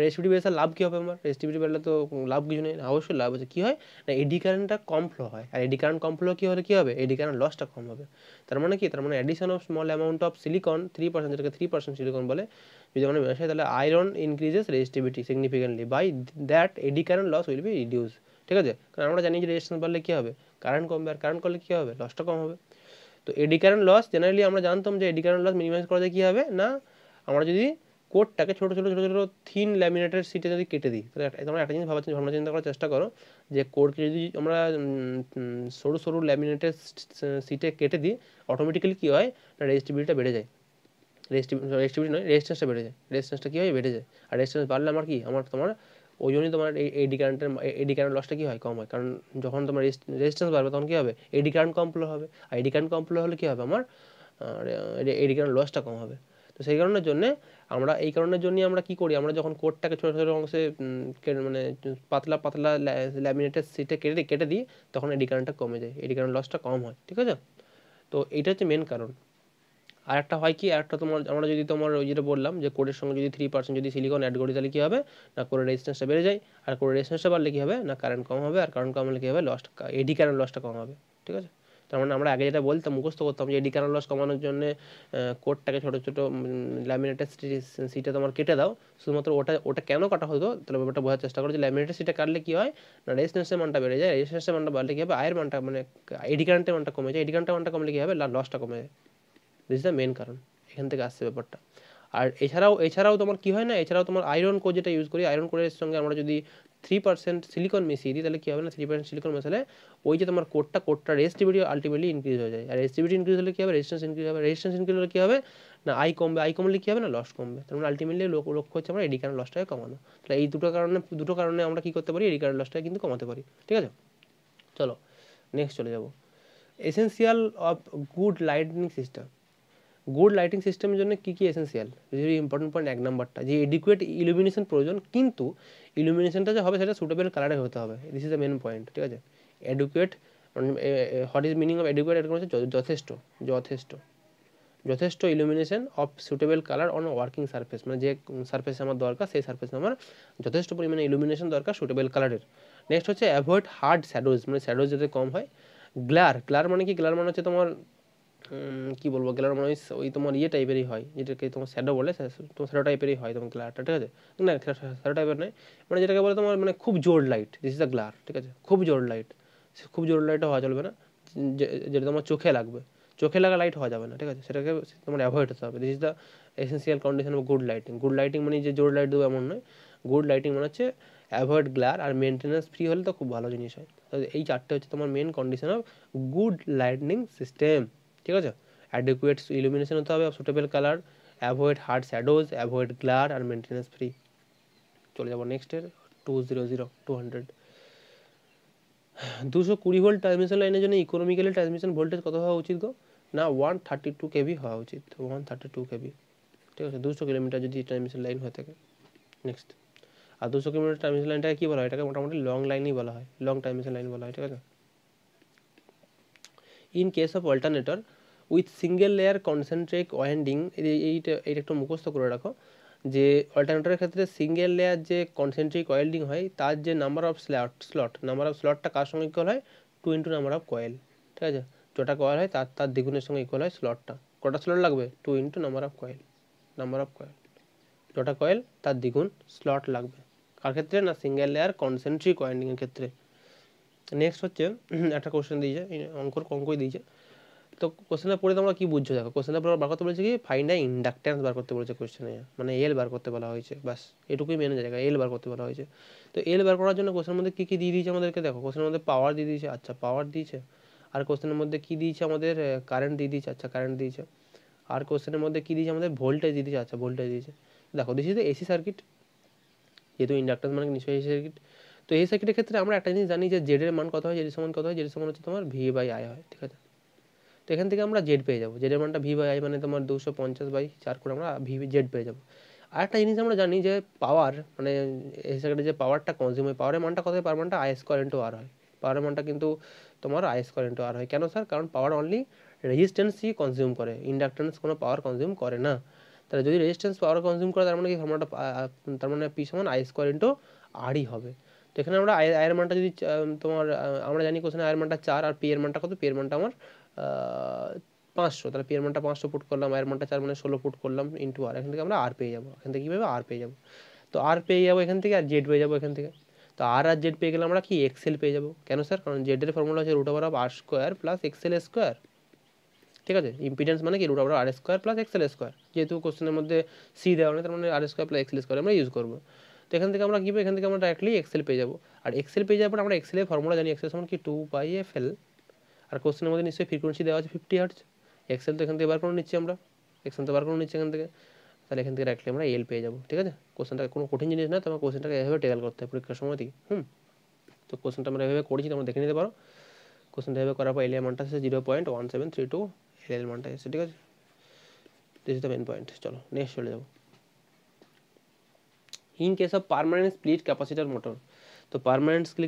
রেজিস্টিভিটি বেড়ে লাভ কী হবে আমার রেজিস্টিভিটি বেড়লে তো লাভ কিছু নেই অবশ্যই লাভ আছে কী হয় না এডি কারেন্টটা কম ফ্লো হয় আর এডি কারেন্ট কম ফ্লো কী হলে কী হবে এডি কারেন্ট লসটা কম হবে তার মানে কি তার মানে addition of small amount of silicon three percent যেটাকে থ্রি পার্সেন্ট সিলিকন বলে যদি আমরা মেশাই তাহলে iron increases resistivity significantly by that eddy current loss will be reduce ঠিক আছে কারণ আমরা জানি যে রেজিস্ট্যান্স বাড়লে কী হবে কারেন্ট কমবে আর কারেন্ট করলে কী হবে লসটা কম হবে তো এডি কারেন্ট লস জেনারেলি আমরা জানতাম যে এডি কারেন্ট লস মিনিমাইজ করা যায় কী হবে না আমরা যদি কোটটাকে ছোটো ছোটো ছোটো ছোটো থিন ল্যামিনেটেড সিটে যদি কেটে দিই তাহলে তোমরা একটা জিনিস ভাবার ভাবনা চিন্তা করার চেষ্টা করো যে কোটকে যদি আমরা সরু সরু ল্যামিনেটেড সিটে কেটে দিই অটোমেটিক্যালি কী হয় না রেজিস্টিভিটিটা বেড়ে যায় রেজিস্টিভিটি নয় রেজিস্ট্রেন্সটা বেড়ে যায় রেজিস্ট্যান্সটা কী হয় বেড়ে যায় আর রেজিস্ট্রেন্স বাড়লে আমার কি আমার তোমার ওই জন্যই তোমার এই এডি কারেন্টের এডি কারেন্ট লসটা কী হয় কম হয় কারণ যখন তোমার রেজিস্ট্যান্স বাড়বে তখন কী হবে এডি কারেন্ট কম ফ্লো হবে আর এডি কারেন্ট কম ফ্লো হলে কী হবে আমার এডি কারেন্ট লসটা কম হবে তো সেই কারণের জন্যে আমরা এই কারণের জন্যই আমরা কি করি আমরা যখন কোটটাকে ছোটো ছোটো অংশে মানে পাতলা পাতলা ল্যামিনেটের সিটে কেটে দিই কেটে দিই তখন এডি কারেন্টটা কমে যায় এডি কারেন্ট লসটা কম হয় ঠিক আছে তো এইটা হচ্ছে মেন কারণ আর একটা হয় কি একটা তোমার আমরা যদি তোমার ওই যেটা বললাম যে কোডের সঙ্গে যদি থ্রি পার্সেন্ট যদি সিলিকন অ্যাড করি তাহলে কী হবে না কোডের রেজিস্ট্যান্সটা বেড়ে যায় আর কোডের রেজিস্ট্যান্সটা বাড়লে কী হবে না কারেন্ট কম হবে আর কারেন্ট কম হলে কী হবে লসটা এডি কারেন্ট লসটা কম হবে ঠিক আছে তার মানে আমরা আগে যেটা বলতাম মুখস্থ করতাম যে এডি কারেন্ট লস কমানোর জন্য কোডটাকে ছোটো ছোটো ল্যামিনেটেড সিটে তোমার কেটে দাও শুধুমাত্র ওটা ওটা কেন কাটা হতো তাহলে ব্যাপারটা বোঝার চেষ্টা করো যে ল্যামিনেটেড সিটে কাটলে কী হয় না রেজিস্ট্যান্সের মানটা বেড়ে যায় রেজিস্ট্যান্সের মানটা বাড়লে কী হবে আয়ের মানটা মানে এডি কারেন্টের মানটা কমে যায় এডি কারেন্টের মানটা কমলে কী হবে লসটা কমে যায় দিস দ্য মেন কারণ এখান থেকে আসছে ব্যাপারটা আর এছাড়াও এছাড়াও তোমার কি হয় না এছাড়াও তোমার আয়রন কোর যেটা ইউজ করি আয়রন কোরের সঙ্গে আমরা যদি থ্রি পার্সেন্ট সিলিকন মিশিয়ে দিই তাহলে কী হবে না থ্রি পার্সেন্ট সিলিকন মেশালে ওই যে তোমার কোডটা কোডটা রেস্টিভিটি আলটিমেটলি ইনক্রিজ হয়ে যায় আর রেস্টিভিটি ইনক্রিজ হলে কী হবে রেজিস্ট্যান্স ইনক্রিজ হবে রেজিস্ট্যান্স ইনক্রিজ হলে কী হবে না আই কমবে আই কমলে কী হবে না লস কমবে তার মানে আলটিমেটলি লক্ষ্য হচ্ছে আমরা এডিকার লসটাকে কমানো তাহলে এই দুটো কারণে দুটো কারণে আমরা কী করতে পারি এডিকার লসটাকে কিন্তু কমাতে পারি ঠিক আছে চলো নেক্সট চলে যাবো essential of good lighting system good lighting সিস্টেমের জন্য কী কী এসেন্সিয়াল যদি ইম্পর্টেন্ট পয়েন্ট এক নম্বরটা যে এডিকুয়েট ইলুমিনেশন প্রয়োজন কিন্তু ইলুমিনেশনটা যে হবে সেটা সুটেবল কালারে হতে হবে this is the main point ঠিক আছে adequate what is meaning of adequate এরকম হচ্ছে যথেষ্ট যথেষ্ট যথেষ্ট illumination of suitable colour on working surface মানে যে সারফেসে আমার দরকার সেই সারফেসে আমার যথেষ্ট পরিমাণে ইলুমিনেশন দরকার সুটেবল কালারের নেক্সট হচ্ছে অ্যাভয়েড হার্ড শ্যাডোজ মানে শ্যাডোজ যাতে কম হয় গ্লার গ্লার মানে কি গ্লার মানে হচ্ছে তোমার কি বলবো গ্লার মানে ওই তোমার ইয়ে টাইপেরই হয় যেটাকে তোমার শ্যাডো বলে তোমার শ্যাডো টাইপেরই হয় তোমার গ্লারটা ঠিক আছে না শ্যাডো টাইপের নয় মানে যেটাকে বলে তোমার মানে খুব জোর light this is the glare ঠিক আছে খুব জোর লাইট খুব জোর লাইট হওয়া চলবে না যেটা তোমার চোখে লাগবে চোখে লাগা লাইট হওয়া যাবে না ঠিক আছে সেটাকে তোমার অ্যাভয়েড হতে হবে this is the essential condition of good lighting good lighting মানে যে জোর লাইট দেবো এমন নয় গুড লাইটিং মানে হচ্ছে অ্যাভয়েড গ্লার আর মেনটেন্যান্স ফ্রি হলে তো খুব ভালো জিনিস হয় এই চারটে হচ্ছে তোমার main condition of good lighting system ঠিক আছে অ্যাডিকুয়েট ইলুমিনেশান হতে হবে suitable colour avoid hard shadows avoid glare আর মেনটেন্যান্স ফ্রি চলে যাবো নেক্সটের two zero zero two hundred দুশো কুড়ি ভোল্ট ট্রান্সমিশন লাইনের জন্য ইকোনমিক্যালি ট্রান্সমিশন ভোল্টেজ কত হওয়া উচিত গো না ওয়ান থার্টি টু কেভি হওয়া উচিত ওয়ান থার্টি টু কেভি ঠিক আছে দুশো কিলোমিটার যদি ট্রান্সমিশন লাইন হয়ে থাকে নেক্সট আর দুশো কিলোমিটার ট্রান্সমিশন লাইনটাকে কী বলা হয় এটাকে মোটামুটি লং লাইনই বলা হয় লং ট্রান্সমিশন লাইন বলা হয় ঠিক আছে in case of alternator with single layer concentric winding এইটা এটা একটু মুখস্থ করে রাখো যে অল্টারনেটরের ক্ষেত্রে সিঙ্গেল লেয়ার যে কনসেন্ট্রিক ওয়েল্ডিং হয় তার যে number of slot slot number of স্লটটা কার সঙ্গে ইকুয়াল হয় two into number of coil ঠিক আছে যেটা কয়েল হয় তার তার দ্বিগুণের সঙ্গে ইকুয়াল হয় স্লটটা কটা স্লট লাগবে two into number of coil number of coil যটা কয়েল তার দ্বিগুণ স্লট লাগবে কার ক্ষেত্রে না সিঙ্গেল লেয়ার কনসেন্ট্রিক ওয়াইন্ডিংয়ের ক্ষেত্রে নেক্সট হচ্ছে একটা কোশ্চেন দিয়েছে অঙ্কর অঙ্কই দিয়েছে তো কোশ্চেনে পড়ে তোমরা কী বুঝছো দেখো কোশ্চেনে পড়ে বার করতে বলেছে কি ফাইন্ড আই ইন্ডাকট্যান্স বার করতে বলেছে কোশ্চেনে মানে এল বার করতে বলা হয়েছে বাস এটুকুই মেনে জায়গা এল বার করতে বলা হয়েছে তো এল বার করার জন্য কোশ্চেনের মধ্যে কী কী দিয়ে দিয়েছে আমাদেরকে দেখো কোশ্চেনের মধ্যে পাওয়ার দিয়ে দিয়েছে আচ্ছা পাওয়ার দিয়েছে আর কোশ্চেনের মধ্যে কী দিয়েছে আমাদের কারেন্ট দিয়ে দিয়েছে আচ্ছা কারেন্ট দিয়েছে আর কোশ্চেনের মধ্যে কী দিয়েছে আমাদের ভোল্টেজ দিয়ে দিয়েছে আচ্ছা ভোল্টেজ দিয়েছে দেখো দিস ইজ এসি সার্কিট যেহেতু ইন্ডাক্টর মানে নিশ্চয়ই এসি সার্কিট তো এই সার্কিটের ক্ষেত্রে আমরা একটা জিনিস জানি যে জেডের মান কত হয় জেডের সমান কত হয় জেডের সমান হচ্ছে তোমার ভি বাই আই হয় ঠিক আছে তো এখান থেকে আমরা জেড পেয়ে যাবো জেডের মানটা ভি বাই আই মানে তোমার দুশো পঞ্চাশ বাই চার করে আমরা ভি জেড পেয়ে যাবো একটা জিনিস আমরা জানি যে পাওয়ার মানে হিসাবে যে পাওয়ারটা কনজিউম হয় পাওয়ারের মানটা কত পাওয়ার মানটা আইএস স্কোয়ার ইন্টু আর হয় পাওয়ারের মানটা কিন্তু তোমার আইএস স্কোয়ার ইন্টু আর হয় কেন স্যার কারণ পাওয়ার অনলি রেজিস্ট্যান্সই কনজিউম করে ইন্ডাক্টেন্স কোনো পাওয়ার কনজিউম করে না তাহলে যদি রেজিস্ট্যান্স পাওয়ার কনজিউম করে তার মানে কি ফর্মুলাটা তার মানে পি সমান আইএস স্কোয়ার ইন্টু আরই হবে তো এখানে আমরা আয়ের মানটা যদি তোমার আমরা জানি কোশ্চেন আয়ের মানটা চার আর পি এর মানটা কত পি এর মানটা আমার পাঁচশো তাহলে পি মানটা পাঁচশো ফুট করলাম এর মানটা চার মানে ষোলো ফুট করলাম ইন্টু আর এখান থেকে আমরা আর পেয়ে যাবো এখান থেকে কীভাবে আর পেয়ে যাবো তো আর পেয়ে যাবো এখান থেকে আর জেড পেয়ে যাবো এখান থেকে তো আর আর জেড পেয়ে গেলে আমরা কি এক্সেল পেয়ে যাবো কেন স্যার কারণ জেডের ফর্মুলা হচ্ছে root over of R square plus XL square ঠিক আছে ইম্পিডেন্স মানে কি root over R square plus XL square যেহেতু কোশ্চেনের মধ্যে সি দেওয়া নেই তার মানে R square plus XL square আমরা ইউজ করবো তো এখান থেকে আমরা কী এখান থেকে আমরা ডাইরেক্টলি এক্সেল পেয়ে যাবো আর এক্সেল পেয়ে যাওয়ার পর আমরা এক্সেলের ফর্মুলা জানি এক্সেল সমান কি টু বাই এফ এল আর কোশ্চেন নম্বরের নিচে ফ্রিকোয়েন্সি দেওয়া আছে 50 Hz এক্সেল তো এখান থেকে একবার কোন নিচে আমরা এখান থেকে একবার কোন নিচে এখান থেকে তাহলে এখান থেকে রাখলে আমরা L পেয়ে যাব ঠিক আছে কোশ্চেনটা কোনো কঠিন জিনিস না তোমরা কোশ্চেনটা থেকে এরভাবে ডিল করতে পার পরীক্ষা সময় দি হুম তো কোশ্চেন তোমার এরভাবে কোডিন তুমি দেখতে নি পারো কোশ্চেন থেকে করা পা এল অ্যামাউন্ট আছে 0.1732 এল অ্যামাউন্ট আছে ঠিক আছে this is the end point চলো নেক্সট চলে যাব in case of permanent split capacitor motor তো পারমানেন্ট স্কিল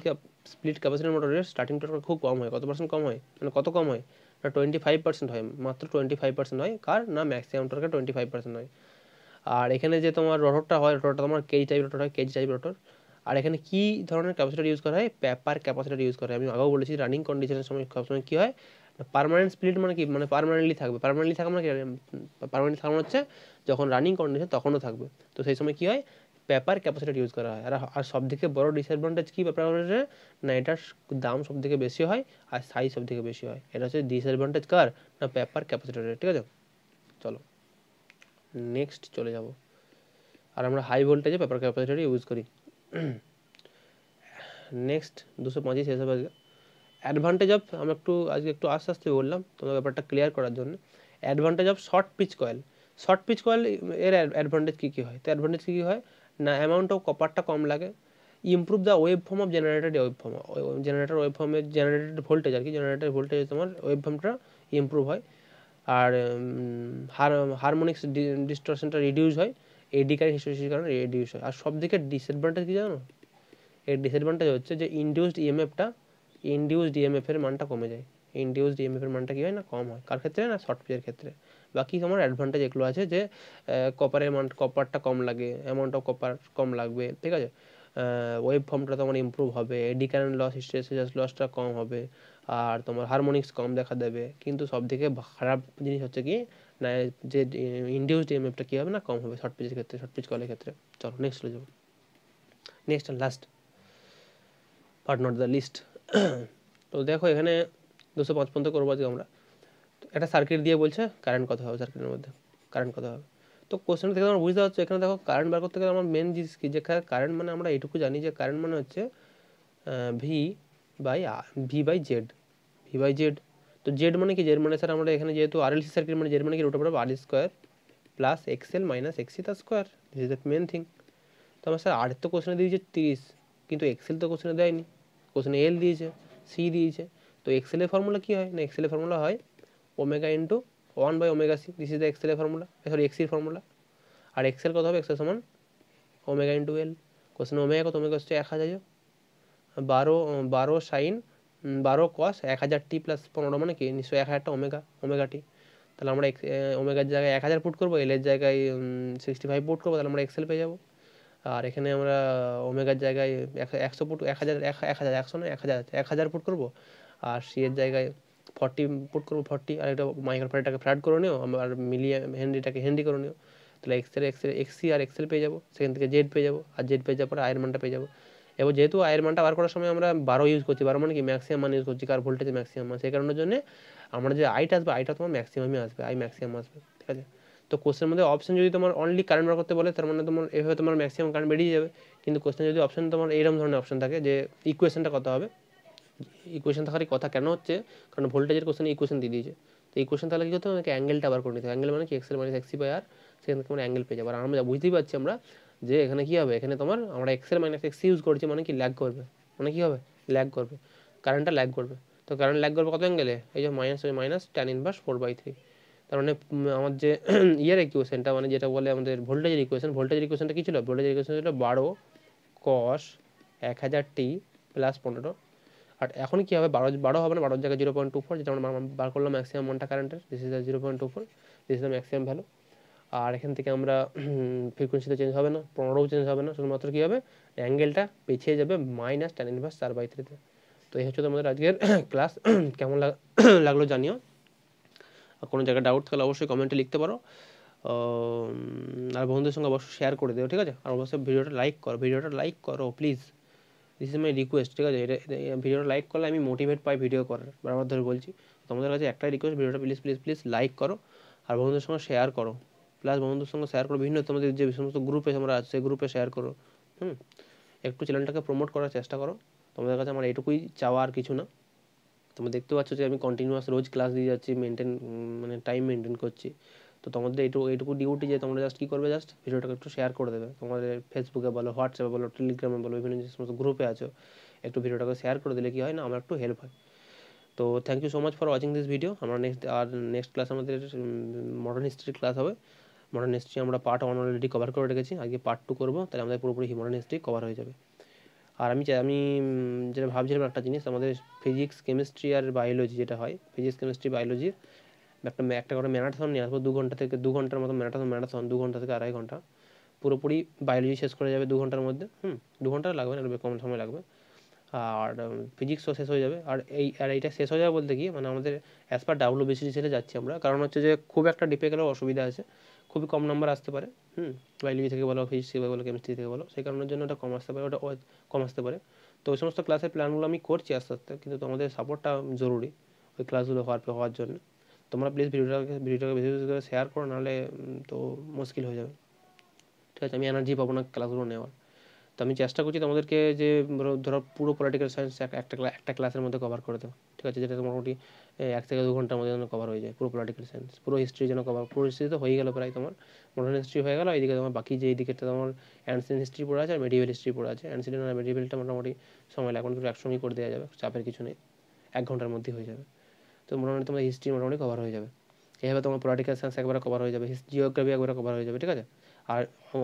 স্প্লিট ক্যাপাসিটির মোটরের স্টার্টিং টোটাল খুব কম হয় কত পার্সেন্ট কম হয় মানে কত কম হয় না টোয়েন্টি ফাইভ পার্সেন্ট হয় মাত্র টোয়েন্টি ফাইভ পার্সেন্ট হয় কার না ম্যাক্সিমাম টর্কে টোয়েন্টি ফাইভ পার্সেন্ট হয় আর এখানে যে তোমার রোটরটা হয় রোটরটা তোমার কেজি টাইপ রোটর হয় কেজি টাইপ রোটর আর এখানে কি ধরনের ক্যাপাসিটার ইউজ করা হয় পেপার ক্যাপাসিটার ইউজ করা হয় আমি আগেও বলেছি রানিং কন্ডিশনের সময় সবসময় কী হয় পারমানেন্ট স্প্লিট মানে কি মানে পারমানেন্টলি থাকবে পারমানেন্টলি থাকা মানে পারমানেন্টলি থাকা মানে হচ্ছে যখন রানিং কন্ডিশন তখনও থাকবে তো সেই সময় কী হয় পেপার ক্যাপাসিটার ইউজ করা হয় আর আর সবথেকে বড় ডিসঅ্যাডভান্টেজ কী পেপার না এটার দাম সবথেকে বেশি হয় আর সাইজ সবথেকে বেশি হয় এটা হচ্ছে ডিসঅ্যাডভান্টেজ কার না পেপার ক্যাপাসিটারের ঠিক আছে চলো নেক্সট চলে যাব আর আমরা হাই ভোল্টেজে পেপার ক্যাপাসিটার ইউজ করি নেক্সট দুশো পঁচিশ এসব আজকে অ্যাডভান্টেজ অফ আমরা একটু আজকে একটু আস্তে আস্তে বললাম তোমার ব্যাপারটা ক্লিয়ার করার জন্য advantage of short pitch coil short pitch coil এর অ্যাডভান্টেজ কী কী হয় তো অ্যাডভান্টেজ কী কী হয় না অ্যামাউন্ট অফ কপারটা কম লাগে improve the wave form of generated wave form generator wave ফর্মের জেনারেটেড ভোল্টেজ আর কি জেনারেটার ভোল্টেজ তোমার ওয়েব ফর্মটা ইম্প্রুভ হয় আর হার হারমোনিক্স ডিস্টরশনটা রিডিউস হয় এই ডিকার হিস্টোসিসের কারণে রিডিউস হয় আর সব দিকে ডিসঅ্যাডভান্টেজ কী জানো এর ডিসঅ্যাডভান্টেজ হচ্ছে যে ইনডিউসড ইএমএফটা ইনডিউসড ইএমএফের মানটা কমে যায় ইনডিউসড ইএমএফের e মানটা কী হয় না কম হয় কার ক্ষেত্রে না শর্ট পিরিয়ডের ক্ষেত্রে বাকি তোমার অ্যাডভান্টেজ এগুলো আছে যে কপার অ্যামাউন্ট কপারটা কম লাগে অ্যামাউন্ট অফ কপার কম লাগবে ঠিক আছে ওয়েব ফর্মটা তোমার ইম্প্রুভ হবে ডিকারেন্ট লস হিস্টেসিস লসটা কম হবে আর তোমার হারমোনিক্স কম দেখা দেবে কিন্তু সব থেকে খারাপ জিনিস হচ্ছে কি না যে ইন্ডিউসড এমএফটা কী হবে না কম হবে শর্ট পিচের ক্ষেত্রে শর্ট পিচ কলের ক্ষেত্রে চলো নেক্সট চলে যাবো next last but not the list তো দেখো এখানে দুশো পাঁচ পর্যন্ত করবো আজকে আমরা এটা সার্কিট দিয়ে বলছে কারেন্ট কত হবে সার্কিটের মধ্যে কারেন্ট কত হবে তো কোশ্চেন থেকে তোমরা বুঝ দাও হচ্ছে এখানে দেখো কারেন্ট বার করতে গেলে আমরা মেন ডিজি জি যে কারেন্ট মানে আমরা এটুকু জানি যে কারেন্ট মানে হচ্ছে ভি বাই আর V by Z V by Z তো জেড মানে কি জেড মানে স্যার আমরা এখানে যেহেতু আর এল সি সার্কিট মানে জেড মানে কি √r² + xl - xc² this is the main thing তোমরা স্যার আট তো কোশ্চেন দিয়ে যে 30 কিন্তু xl তো কোশ্চেনে দেয়নি কোশ্চেন l দিয়েছে c দিয়েছে তো xl এর ফর্মুলা কি হয় না xl এর ফর্মুলা হয় omega into one by omega C this is the এক্সেলের ফর্মুলা সরি এক্সির ফর্মুলা আর এক্সেল কত হবে এক্সেল সমান omega into L question omega কত ওমেগা হচ্ছে এক হাজার বারো বারো সাইন বারো কস এক হাজার টি প্লাস পনেরো মানে কি নিশ্চয় এক হাজারটা ওমেগা ওমেগা টি তাহলে আমরা ওমেগার জায়গায় এক হাজার পুট করবো এলের জায়গায় সিক্সটি ফাইভ পুট করবো তাহলে আমরা এক্সেল পেয়ে যাবো আর এখানে আমরা ওমেগার জায়গায় একশো ফুট এক হাজার এক হাজার একশো না এক হাজার এক হাজার ফুট করবো আর সি এর জায়গায় ফর্টি পুট করবো ফর্টি আর এটা মাইক্রোফ্যারাডটাকে ফ্যারাড করে নিও আর মিলিয়ে হেনরিটাকে হেনরি করে নিও তাহলে এক্সের এক্সের এক্সি আর এক্সেল পেয়ে যাবো সেখান থেকে জেড পেয়ে যাবো আর জেড পেয়ে যাওয়ার পরে আয়ের মানটা পেয়ে যাবো এবার যেহেতু আয়ের মানটা বার করার সময় আমরা বারো ইউজ করছি বারো মানে কি ম্যাক্সিমাম মান ইউজ করছি কার ভোল্টেজ ম্যাক্সিমাম মান সেই কারণের জন্য আমরা যে আইট আসবে আইটা তোমার ম্যাক্সিমামই আসবে আই ম্যাক্সিমাম আসবে ঠিক আছে তো কোশ্চেনের মধ্যে অপশন যদি তোমার অনলি কারেন্ট বার করতে বলে তার মানে তোমার এভাবে তোমার ম্যাক্সিমাম কারেন্ট বেরিয়ে যাবে কিন্তু কোশ্চেন যদি অপশন তোমার এরকম ধরনের অপশন থাকে যে ইকুয়েশনটা কত হবে ইকুয়েশন থাকারই কথা কেন হচ্ছে কারণ ভোল্টেজের কোশ্চেনে ইকুয়েশন দিয়ে দিয়েছে তো ইকুয়েশন তাহলে কি করতে হবে আমাকে অ্যাঙ্গেলটা আবার করে নিতে হবে অ্যাঙ্গেল মানে কি X L minus X C by R সেখান থেকে আমরা অ্যাঙ্গেল পেয়ে যাবো আর আমরা বুঝতেই পারছি আমরা যে এখানে কী হবে এখানে তোমার আমরা এক্সেল মাইনাস এক্সি ইউজ করছি মানে কি ল্যাগ করবে মানে কী হবে ল্যাগ করবে কারেন্টটা ল্যাগ করবে তো কারেন্ট ল্যাগ করবে কত অ্যাঙ্গেলে এই যে minus minus tan inverse four by three তার মানে আমার যে ইয়ের ইকুয়েশনটা মানে যেটা বলে আমাদের ভোল্টেজের ইকুয়েশন ভোল্টেজের ইকুয়েশনটা কী ছিল ভোল্টেজের ইকুয়েশন ছিল বারো কস এক হাজার টি প্লাস পনেরো আর এখন কী হবে বারো বারো হবে না বারোর জায়গায় জিরো পয়েন্ট টু ফোর যেটা আমরা বার করলাম ম্যাক্সিমাম মনটা কারেন্টের this is the zero point two four this is the maximum value আর এখান থেকে আমরা ফ্রিকোয়েন্সিতে চেঞ্জ হবে না পনেরোও চেঞ্জ হবে না শুধুমাত্র কী হবে অ্যাঙ্গেলটা পিছিয়ে যাবে মাইনাস টেন ইনভার্স চার বাই থ্রিতে তো এই হচ্ছে তোমাদের আজকের ক্লাস কেমন লাগলো জানিও আর কোনো জায়গায় ডাউট থাকলে অবশ্যই কমেন্টে লিখতে পারো আর বন্ধুদের সঙ্গে অবশ্যই শেয়ার করে দেবো ঠিক আছে আর অবশ্যই ভিডিওটা লাইক করো ভিডিওটা লাইক করো please this is my request ঠিক আছে এটা ভিডিওটা লাইক করলে আমি মোটিভেট পাই ভিডিও করার বারবার ধরে বলছি তোমাদের কাছে একটাই রিকোয়েস্ট ভিডিওটা প্লিজ প্লিজ প্লিজ লাইক করো আর বন্ধুদের সঙ্গে শেয়ার করো প্লাস বন্ধুদের সঙ্গে শেয়ার করো বিভিন্ন তোমাদের যে সমস্ত গ্রুপে তোমরা আছে সেই গ্রুপে শেয়ার করো হুম একটু চ্যানেলটাকে প্রমোট করার চেষ্টা করো তোমাদের কাছে আমার এটুকুই চাওয়া আর কিছু না তোমরা দেখতে পাচ্ছ যে আমি কন্টিনিউয়াস রোজ ক্লাস দিয়ে যাচ্ছি মেনটেন মানে টাইম মেনটেন করছি তো তোমাদের এইটু এইটুকু ডিউটি যে তোমরা জাস্ট কী করবে জাস্ট ভিডিওটাকে একটু শেয়ার করে দেবে তোমাদের ফেসবুকে বলো হোয়াটসঅ্যাপে বলো টেলিগ্রামে বলো বিভিন্ন যে সমস্ত গ্রুপে আছো একটু ভিডিওটাকে শেয়ার করে দিলে কি হয় না আমার একটু হেল্প হয় তো thank you so much for watching this video আমরা নেক্সট আর নেক্সট ক্লাস আমাদের মডার্ন হিস্ট্রির ক্লাস হবে মডার্ন হিস্ট্রি আমরা পার্ট ওয়ান অলরেডি কভার করে রেখেছি আজকে পার্ট টু করবো তাহলে আমাদের পুরোপুরি মডার্ন হিস্ট্রি কভার হয়ে যাবে আর আমি চাই আমি যেটা ভাবছিলাম একটা জিনিস আমাদের ফিজিক্স কেমিস্ট্রি আর বায়োলজি যেটা হয় ফিজিক্স কেমিস্ট্রি বায়োলজির একটা একটা করে ম্যারাথন নিয়ে আসবো দু ঘন্টা থেকে দু ঘন্টার মতো ম্যারাথন ম্যারাথন দু ঘন্টা থেকে আড়াই ঘন্টা পুরোপুরি বায়োলজি শেষ করে যাবে দু ঘন্টার মধ্যে হুম দু ঘন্টা লাগবে না কম সময় লাগবে আর ফিজিক্সও শেষ হয়ে যাবে আর এই আর এইটা শেষ হয়ে যাবে বলতে কি মানে আমাদের অ্যাজ পার ডাব্লু বিসিডি সেলে যাচ্ছি আমরা কারণ হচ্ছে যে খুব একটা ডিপে গেলেও অসুবিধা আছে খুবই কম নাম্বার আসতে পারে হুম বায়োলজি থেকে বলো ফিজিক্স থেকে বলো কেমিস্ট্রি থেকে বলো সেই কারণের জন্য ওটা কম আসতে পারে ওটা কম আসতে পারে তো ওই সমস্ত ক্লাসের প্ল্যানগুলো আমি করছি আস্তে আস্তে কিন্তু তোমাদের সাপোর্টটা জরুরি ওই ক্লাসগুলো হওয়ার হওয়ার জন্য তোমরা প্লিজ ভিডিওটাকে ভিডিওটাকে বেশি বেশি করে শেয়ার করো নাহলে তো মুশকিল হয়ে যাবে ঠিক আছে আমি এনার্জি পাবো না ক্লাসগুলো নেওয়ার তো আমি চেষ্টা করছি তোমাদেরকে যে ধরো পুরো পলিটিক্যাল সায়েন্স একটা একটা ক্লাসের মধ্যে কভার করে দেবো ঠিক আছে যেটা মোটামুটি এক থেকে দু ঘন্টার মধ্যে যেন কভার হয়ে যায় পুরো পলিটিক্যাল সায়েন্স পুরো হিস্ট্রি যেন কভার পুরো হিস্ট্রি তো হয়ে গেলো প্রায় তোমার মডার্ন হিস্ট্রি হয়ে গেলো এদিকে তোমার বাকি যে এদিকেটা তোমার অ্যান্সিয়েন্ট হিস্ট্রি পড়ে আছে আর মেডিভেল হিস্ট্রি পড়ে আছে অ্যান্সিয়েন্ট আর মেডিভেলটা মোটামুটি সময় লাগে এখন একসঙ্গেই করে দেওয়া যাবে চাপের কিছু নেই এক ঘন্টার মধ্যেই হয়ে যাবে তো মোটামুটি তোমার হিস্ট্রি মোটামুটি কভার হয়ে যাবে এইভাবে তোমার পলিটিক্যাল সায়েন্স একবারে কভার হয়ে যাবে জিওগ্রাফি একবারে কভার হয়ে যাবে ঠিক আছে আর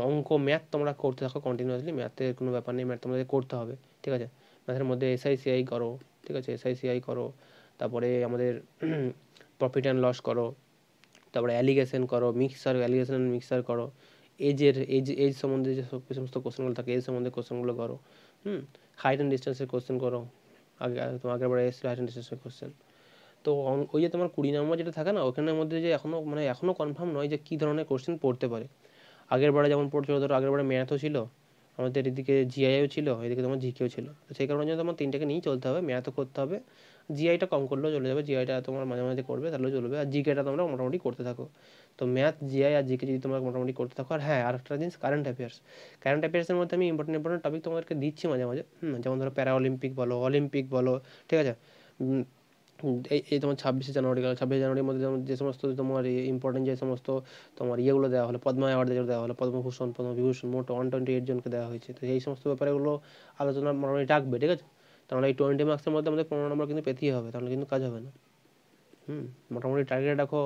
অঙ্ক ম্যাথ তোমরা করতে থাকো কন্টিনিউয়াসলি ম্যাথের কোনো ব্যাপার নেই ম্যাথ তোমাদের করতে হবে ঠিক আছে ম্যাথের মধ্যে এসআইসিআই করো ঠিক আছে এসআইসিআই করো তারপরে আমাদের প্রফিট অ্যান্ড লস করো তারপরে অ্যালিগেশন করো মিক্সার অ্যালিগেশন মিক্সার করো এজের এজ এজ সম্বন্ধে যে সব সমস্ত কোশ্চেনগুলো থাকে এজ সম্বন্ধে কোশ্চেনগুলো করো হুম হাইট অ্যান্ড ডিস্টেন্সের কোশ্চেন করো আগে তোমার আগের বারে এসেছিল হাইট অ্যান্ড ডিস্টেন্সের কোশ্চেন তো ওই যে তোমার কুড়ি নম্বর যেটা থাকে না ওখানের মধ্যে যে এখনও মানে এখনও কনফার্ম নয় যে কী ধরনের কোশ্চেন পড়তে পারে আগের বারে যেমন পড়ছিল ধরো আগের বারে ম্যাথও ছিল আমাদের এদিকে জিআইও ছিল এদিকে তোমার জিকেও ছিল তো সেই কারণে জন্য তোমার তিনটাকে নিয়েই চলতে হবে ম্যাথও করতে হবে জিআইটা কম করলেও চলে যাবে জিআইটা তোমার মাঝে মাঝে করবে তাহলেও চলবে আর জিকেটা তোমরা মোটামুটি করতে থাকো তো ম্যাথ জিআই আর জিকে যদি তোমরা মোটামুটি করতে থাকো আর হ্যাঁ আর একটা জিনিস কারেন্ট অ্যাফেয়ার্স কারেন্ট অ্যাফেয়ার্সের মধ্যে আমি ইম্পর্টেন্ট ইম্পর্টেন্ট টপিক তোমাদেরকে দিচ্ছি মাঝে মাঝে যেমন ধরো প্যারা অলিম্পিক বলো অলিম্পিক বলো ঠিক আছে এই তোমার ছাব্বিশে জানুয়ারি গেল ছাব্বিশে জানুয়ারির মধ্যে যেমন যে সমস্ত তোমার ইম্পর্টেন্ট যে সমস্ত তোমার ইয়েগুলো দেওয়া হলো পদ্ম অ্যাওয়ার্ড যেগুলো দেওয়া হলো পদ্মভূষণ পদ্মবিভূষণ মোট ওয়ান টোয়েন্টি এইট জনকে দেওয়া হয়েছে তো এই সমস্ত ব্যাপারগুলো আলোচনা মোটামুটি ডাকবে ঠিক আছে তাহলে এই টোয়েন্টি মার্কসের মধ্যে আমাদের পনেরো নম্বর কিন্তু পেতেই হবে তাহলে কিন্তু কাজ হবে না হুম মোটামুটি টার্গেট রাখো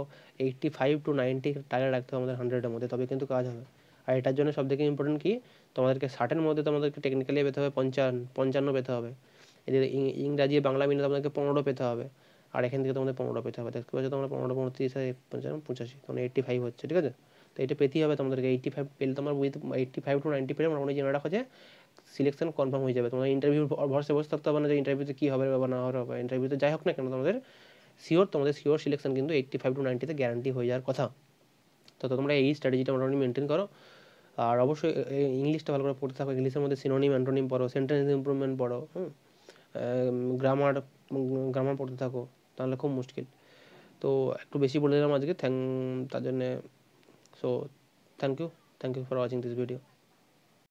eighty five to ninety target রাখতে হবে আমাদের হান্ড্রেডের মধ্যে তবে কিন্তু কাজ হবে আর এটার জন্য সবথেকে ইম্পর্টেন্ট কি তোমাদেরকে ষাটের মধ্যে তোমাদেরকে টেকনিক্যালি পেতে হবে পঞ্চান্ন পঞ্চান্ন পেতে হবে এদের ইংরাজি বাংলা মিলে তোমাদেরকে পনেরো পেতে হবে আর এখান থেকে তোমাদের পনেরো পেতে হবে দেখতে পাচ্ছ তোমরা পনেরো পনেরো পঞ্চান্ন পঁচাশি তখন এইট্টি ফাইভ হচ্ছে ঠিক আছে তো এটা পেতেই হবে তোমাদেরকে এইট্টি ফাইভ পেলে তোমার with eighty five to ninety পেলে মোটামুটি জেনে রাখো যে সিলেকশন কনফার্ম হয়ে যাবে তোমাদের ইন্টারভিউ ভরসে বসে থাকতে হবে না যে ইন্টারভিউতে কী হবে বা না হবে ইন্টারভিউতে যাই হোক না কেন তোমাদের শিওর তোমাদের শিওর সিলেকশন কিন্তু এইট্টি ফাইভ টু নাইনটিতে গ্যারান্টি হয়ে যাওয়ার কথা তো তোমরা এই স্ট্র্যাটেজিটা মোটামুটি মেনটেন করো আর অবশ্যই ইংলিশটা ভালো করে পড়তে থাকো ইংলিশের মধ্যে সিনোনিম অ্যান্টোনিম পড়ো সেন্টেন্স ইমপ্রুভমেন্ট পড়ো হুম গ্রামার গ্রামার পড়তে থাকো तल्को मुश्किल तो একটু বেশি বলেলাম আজকে থ্যাংক তার জন্য so thank you thank you for watching this video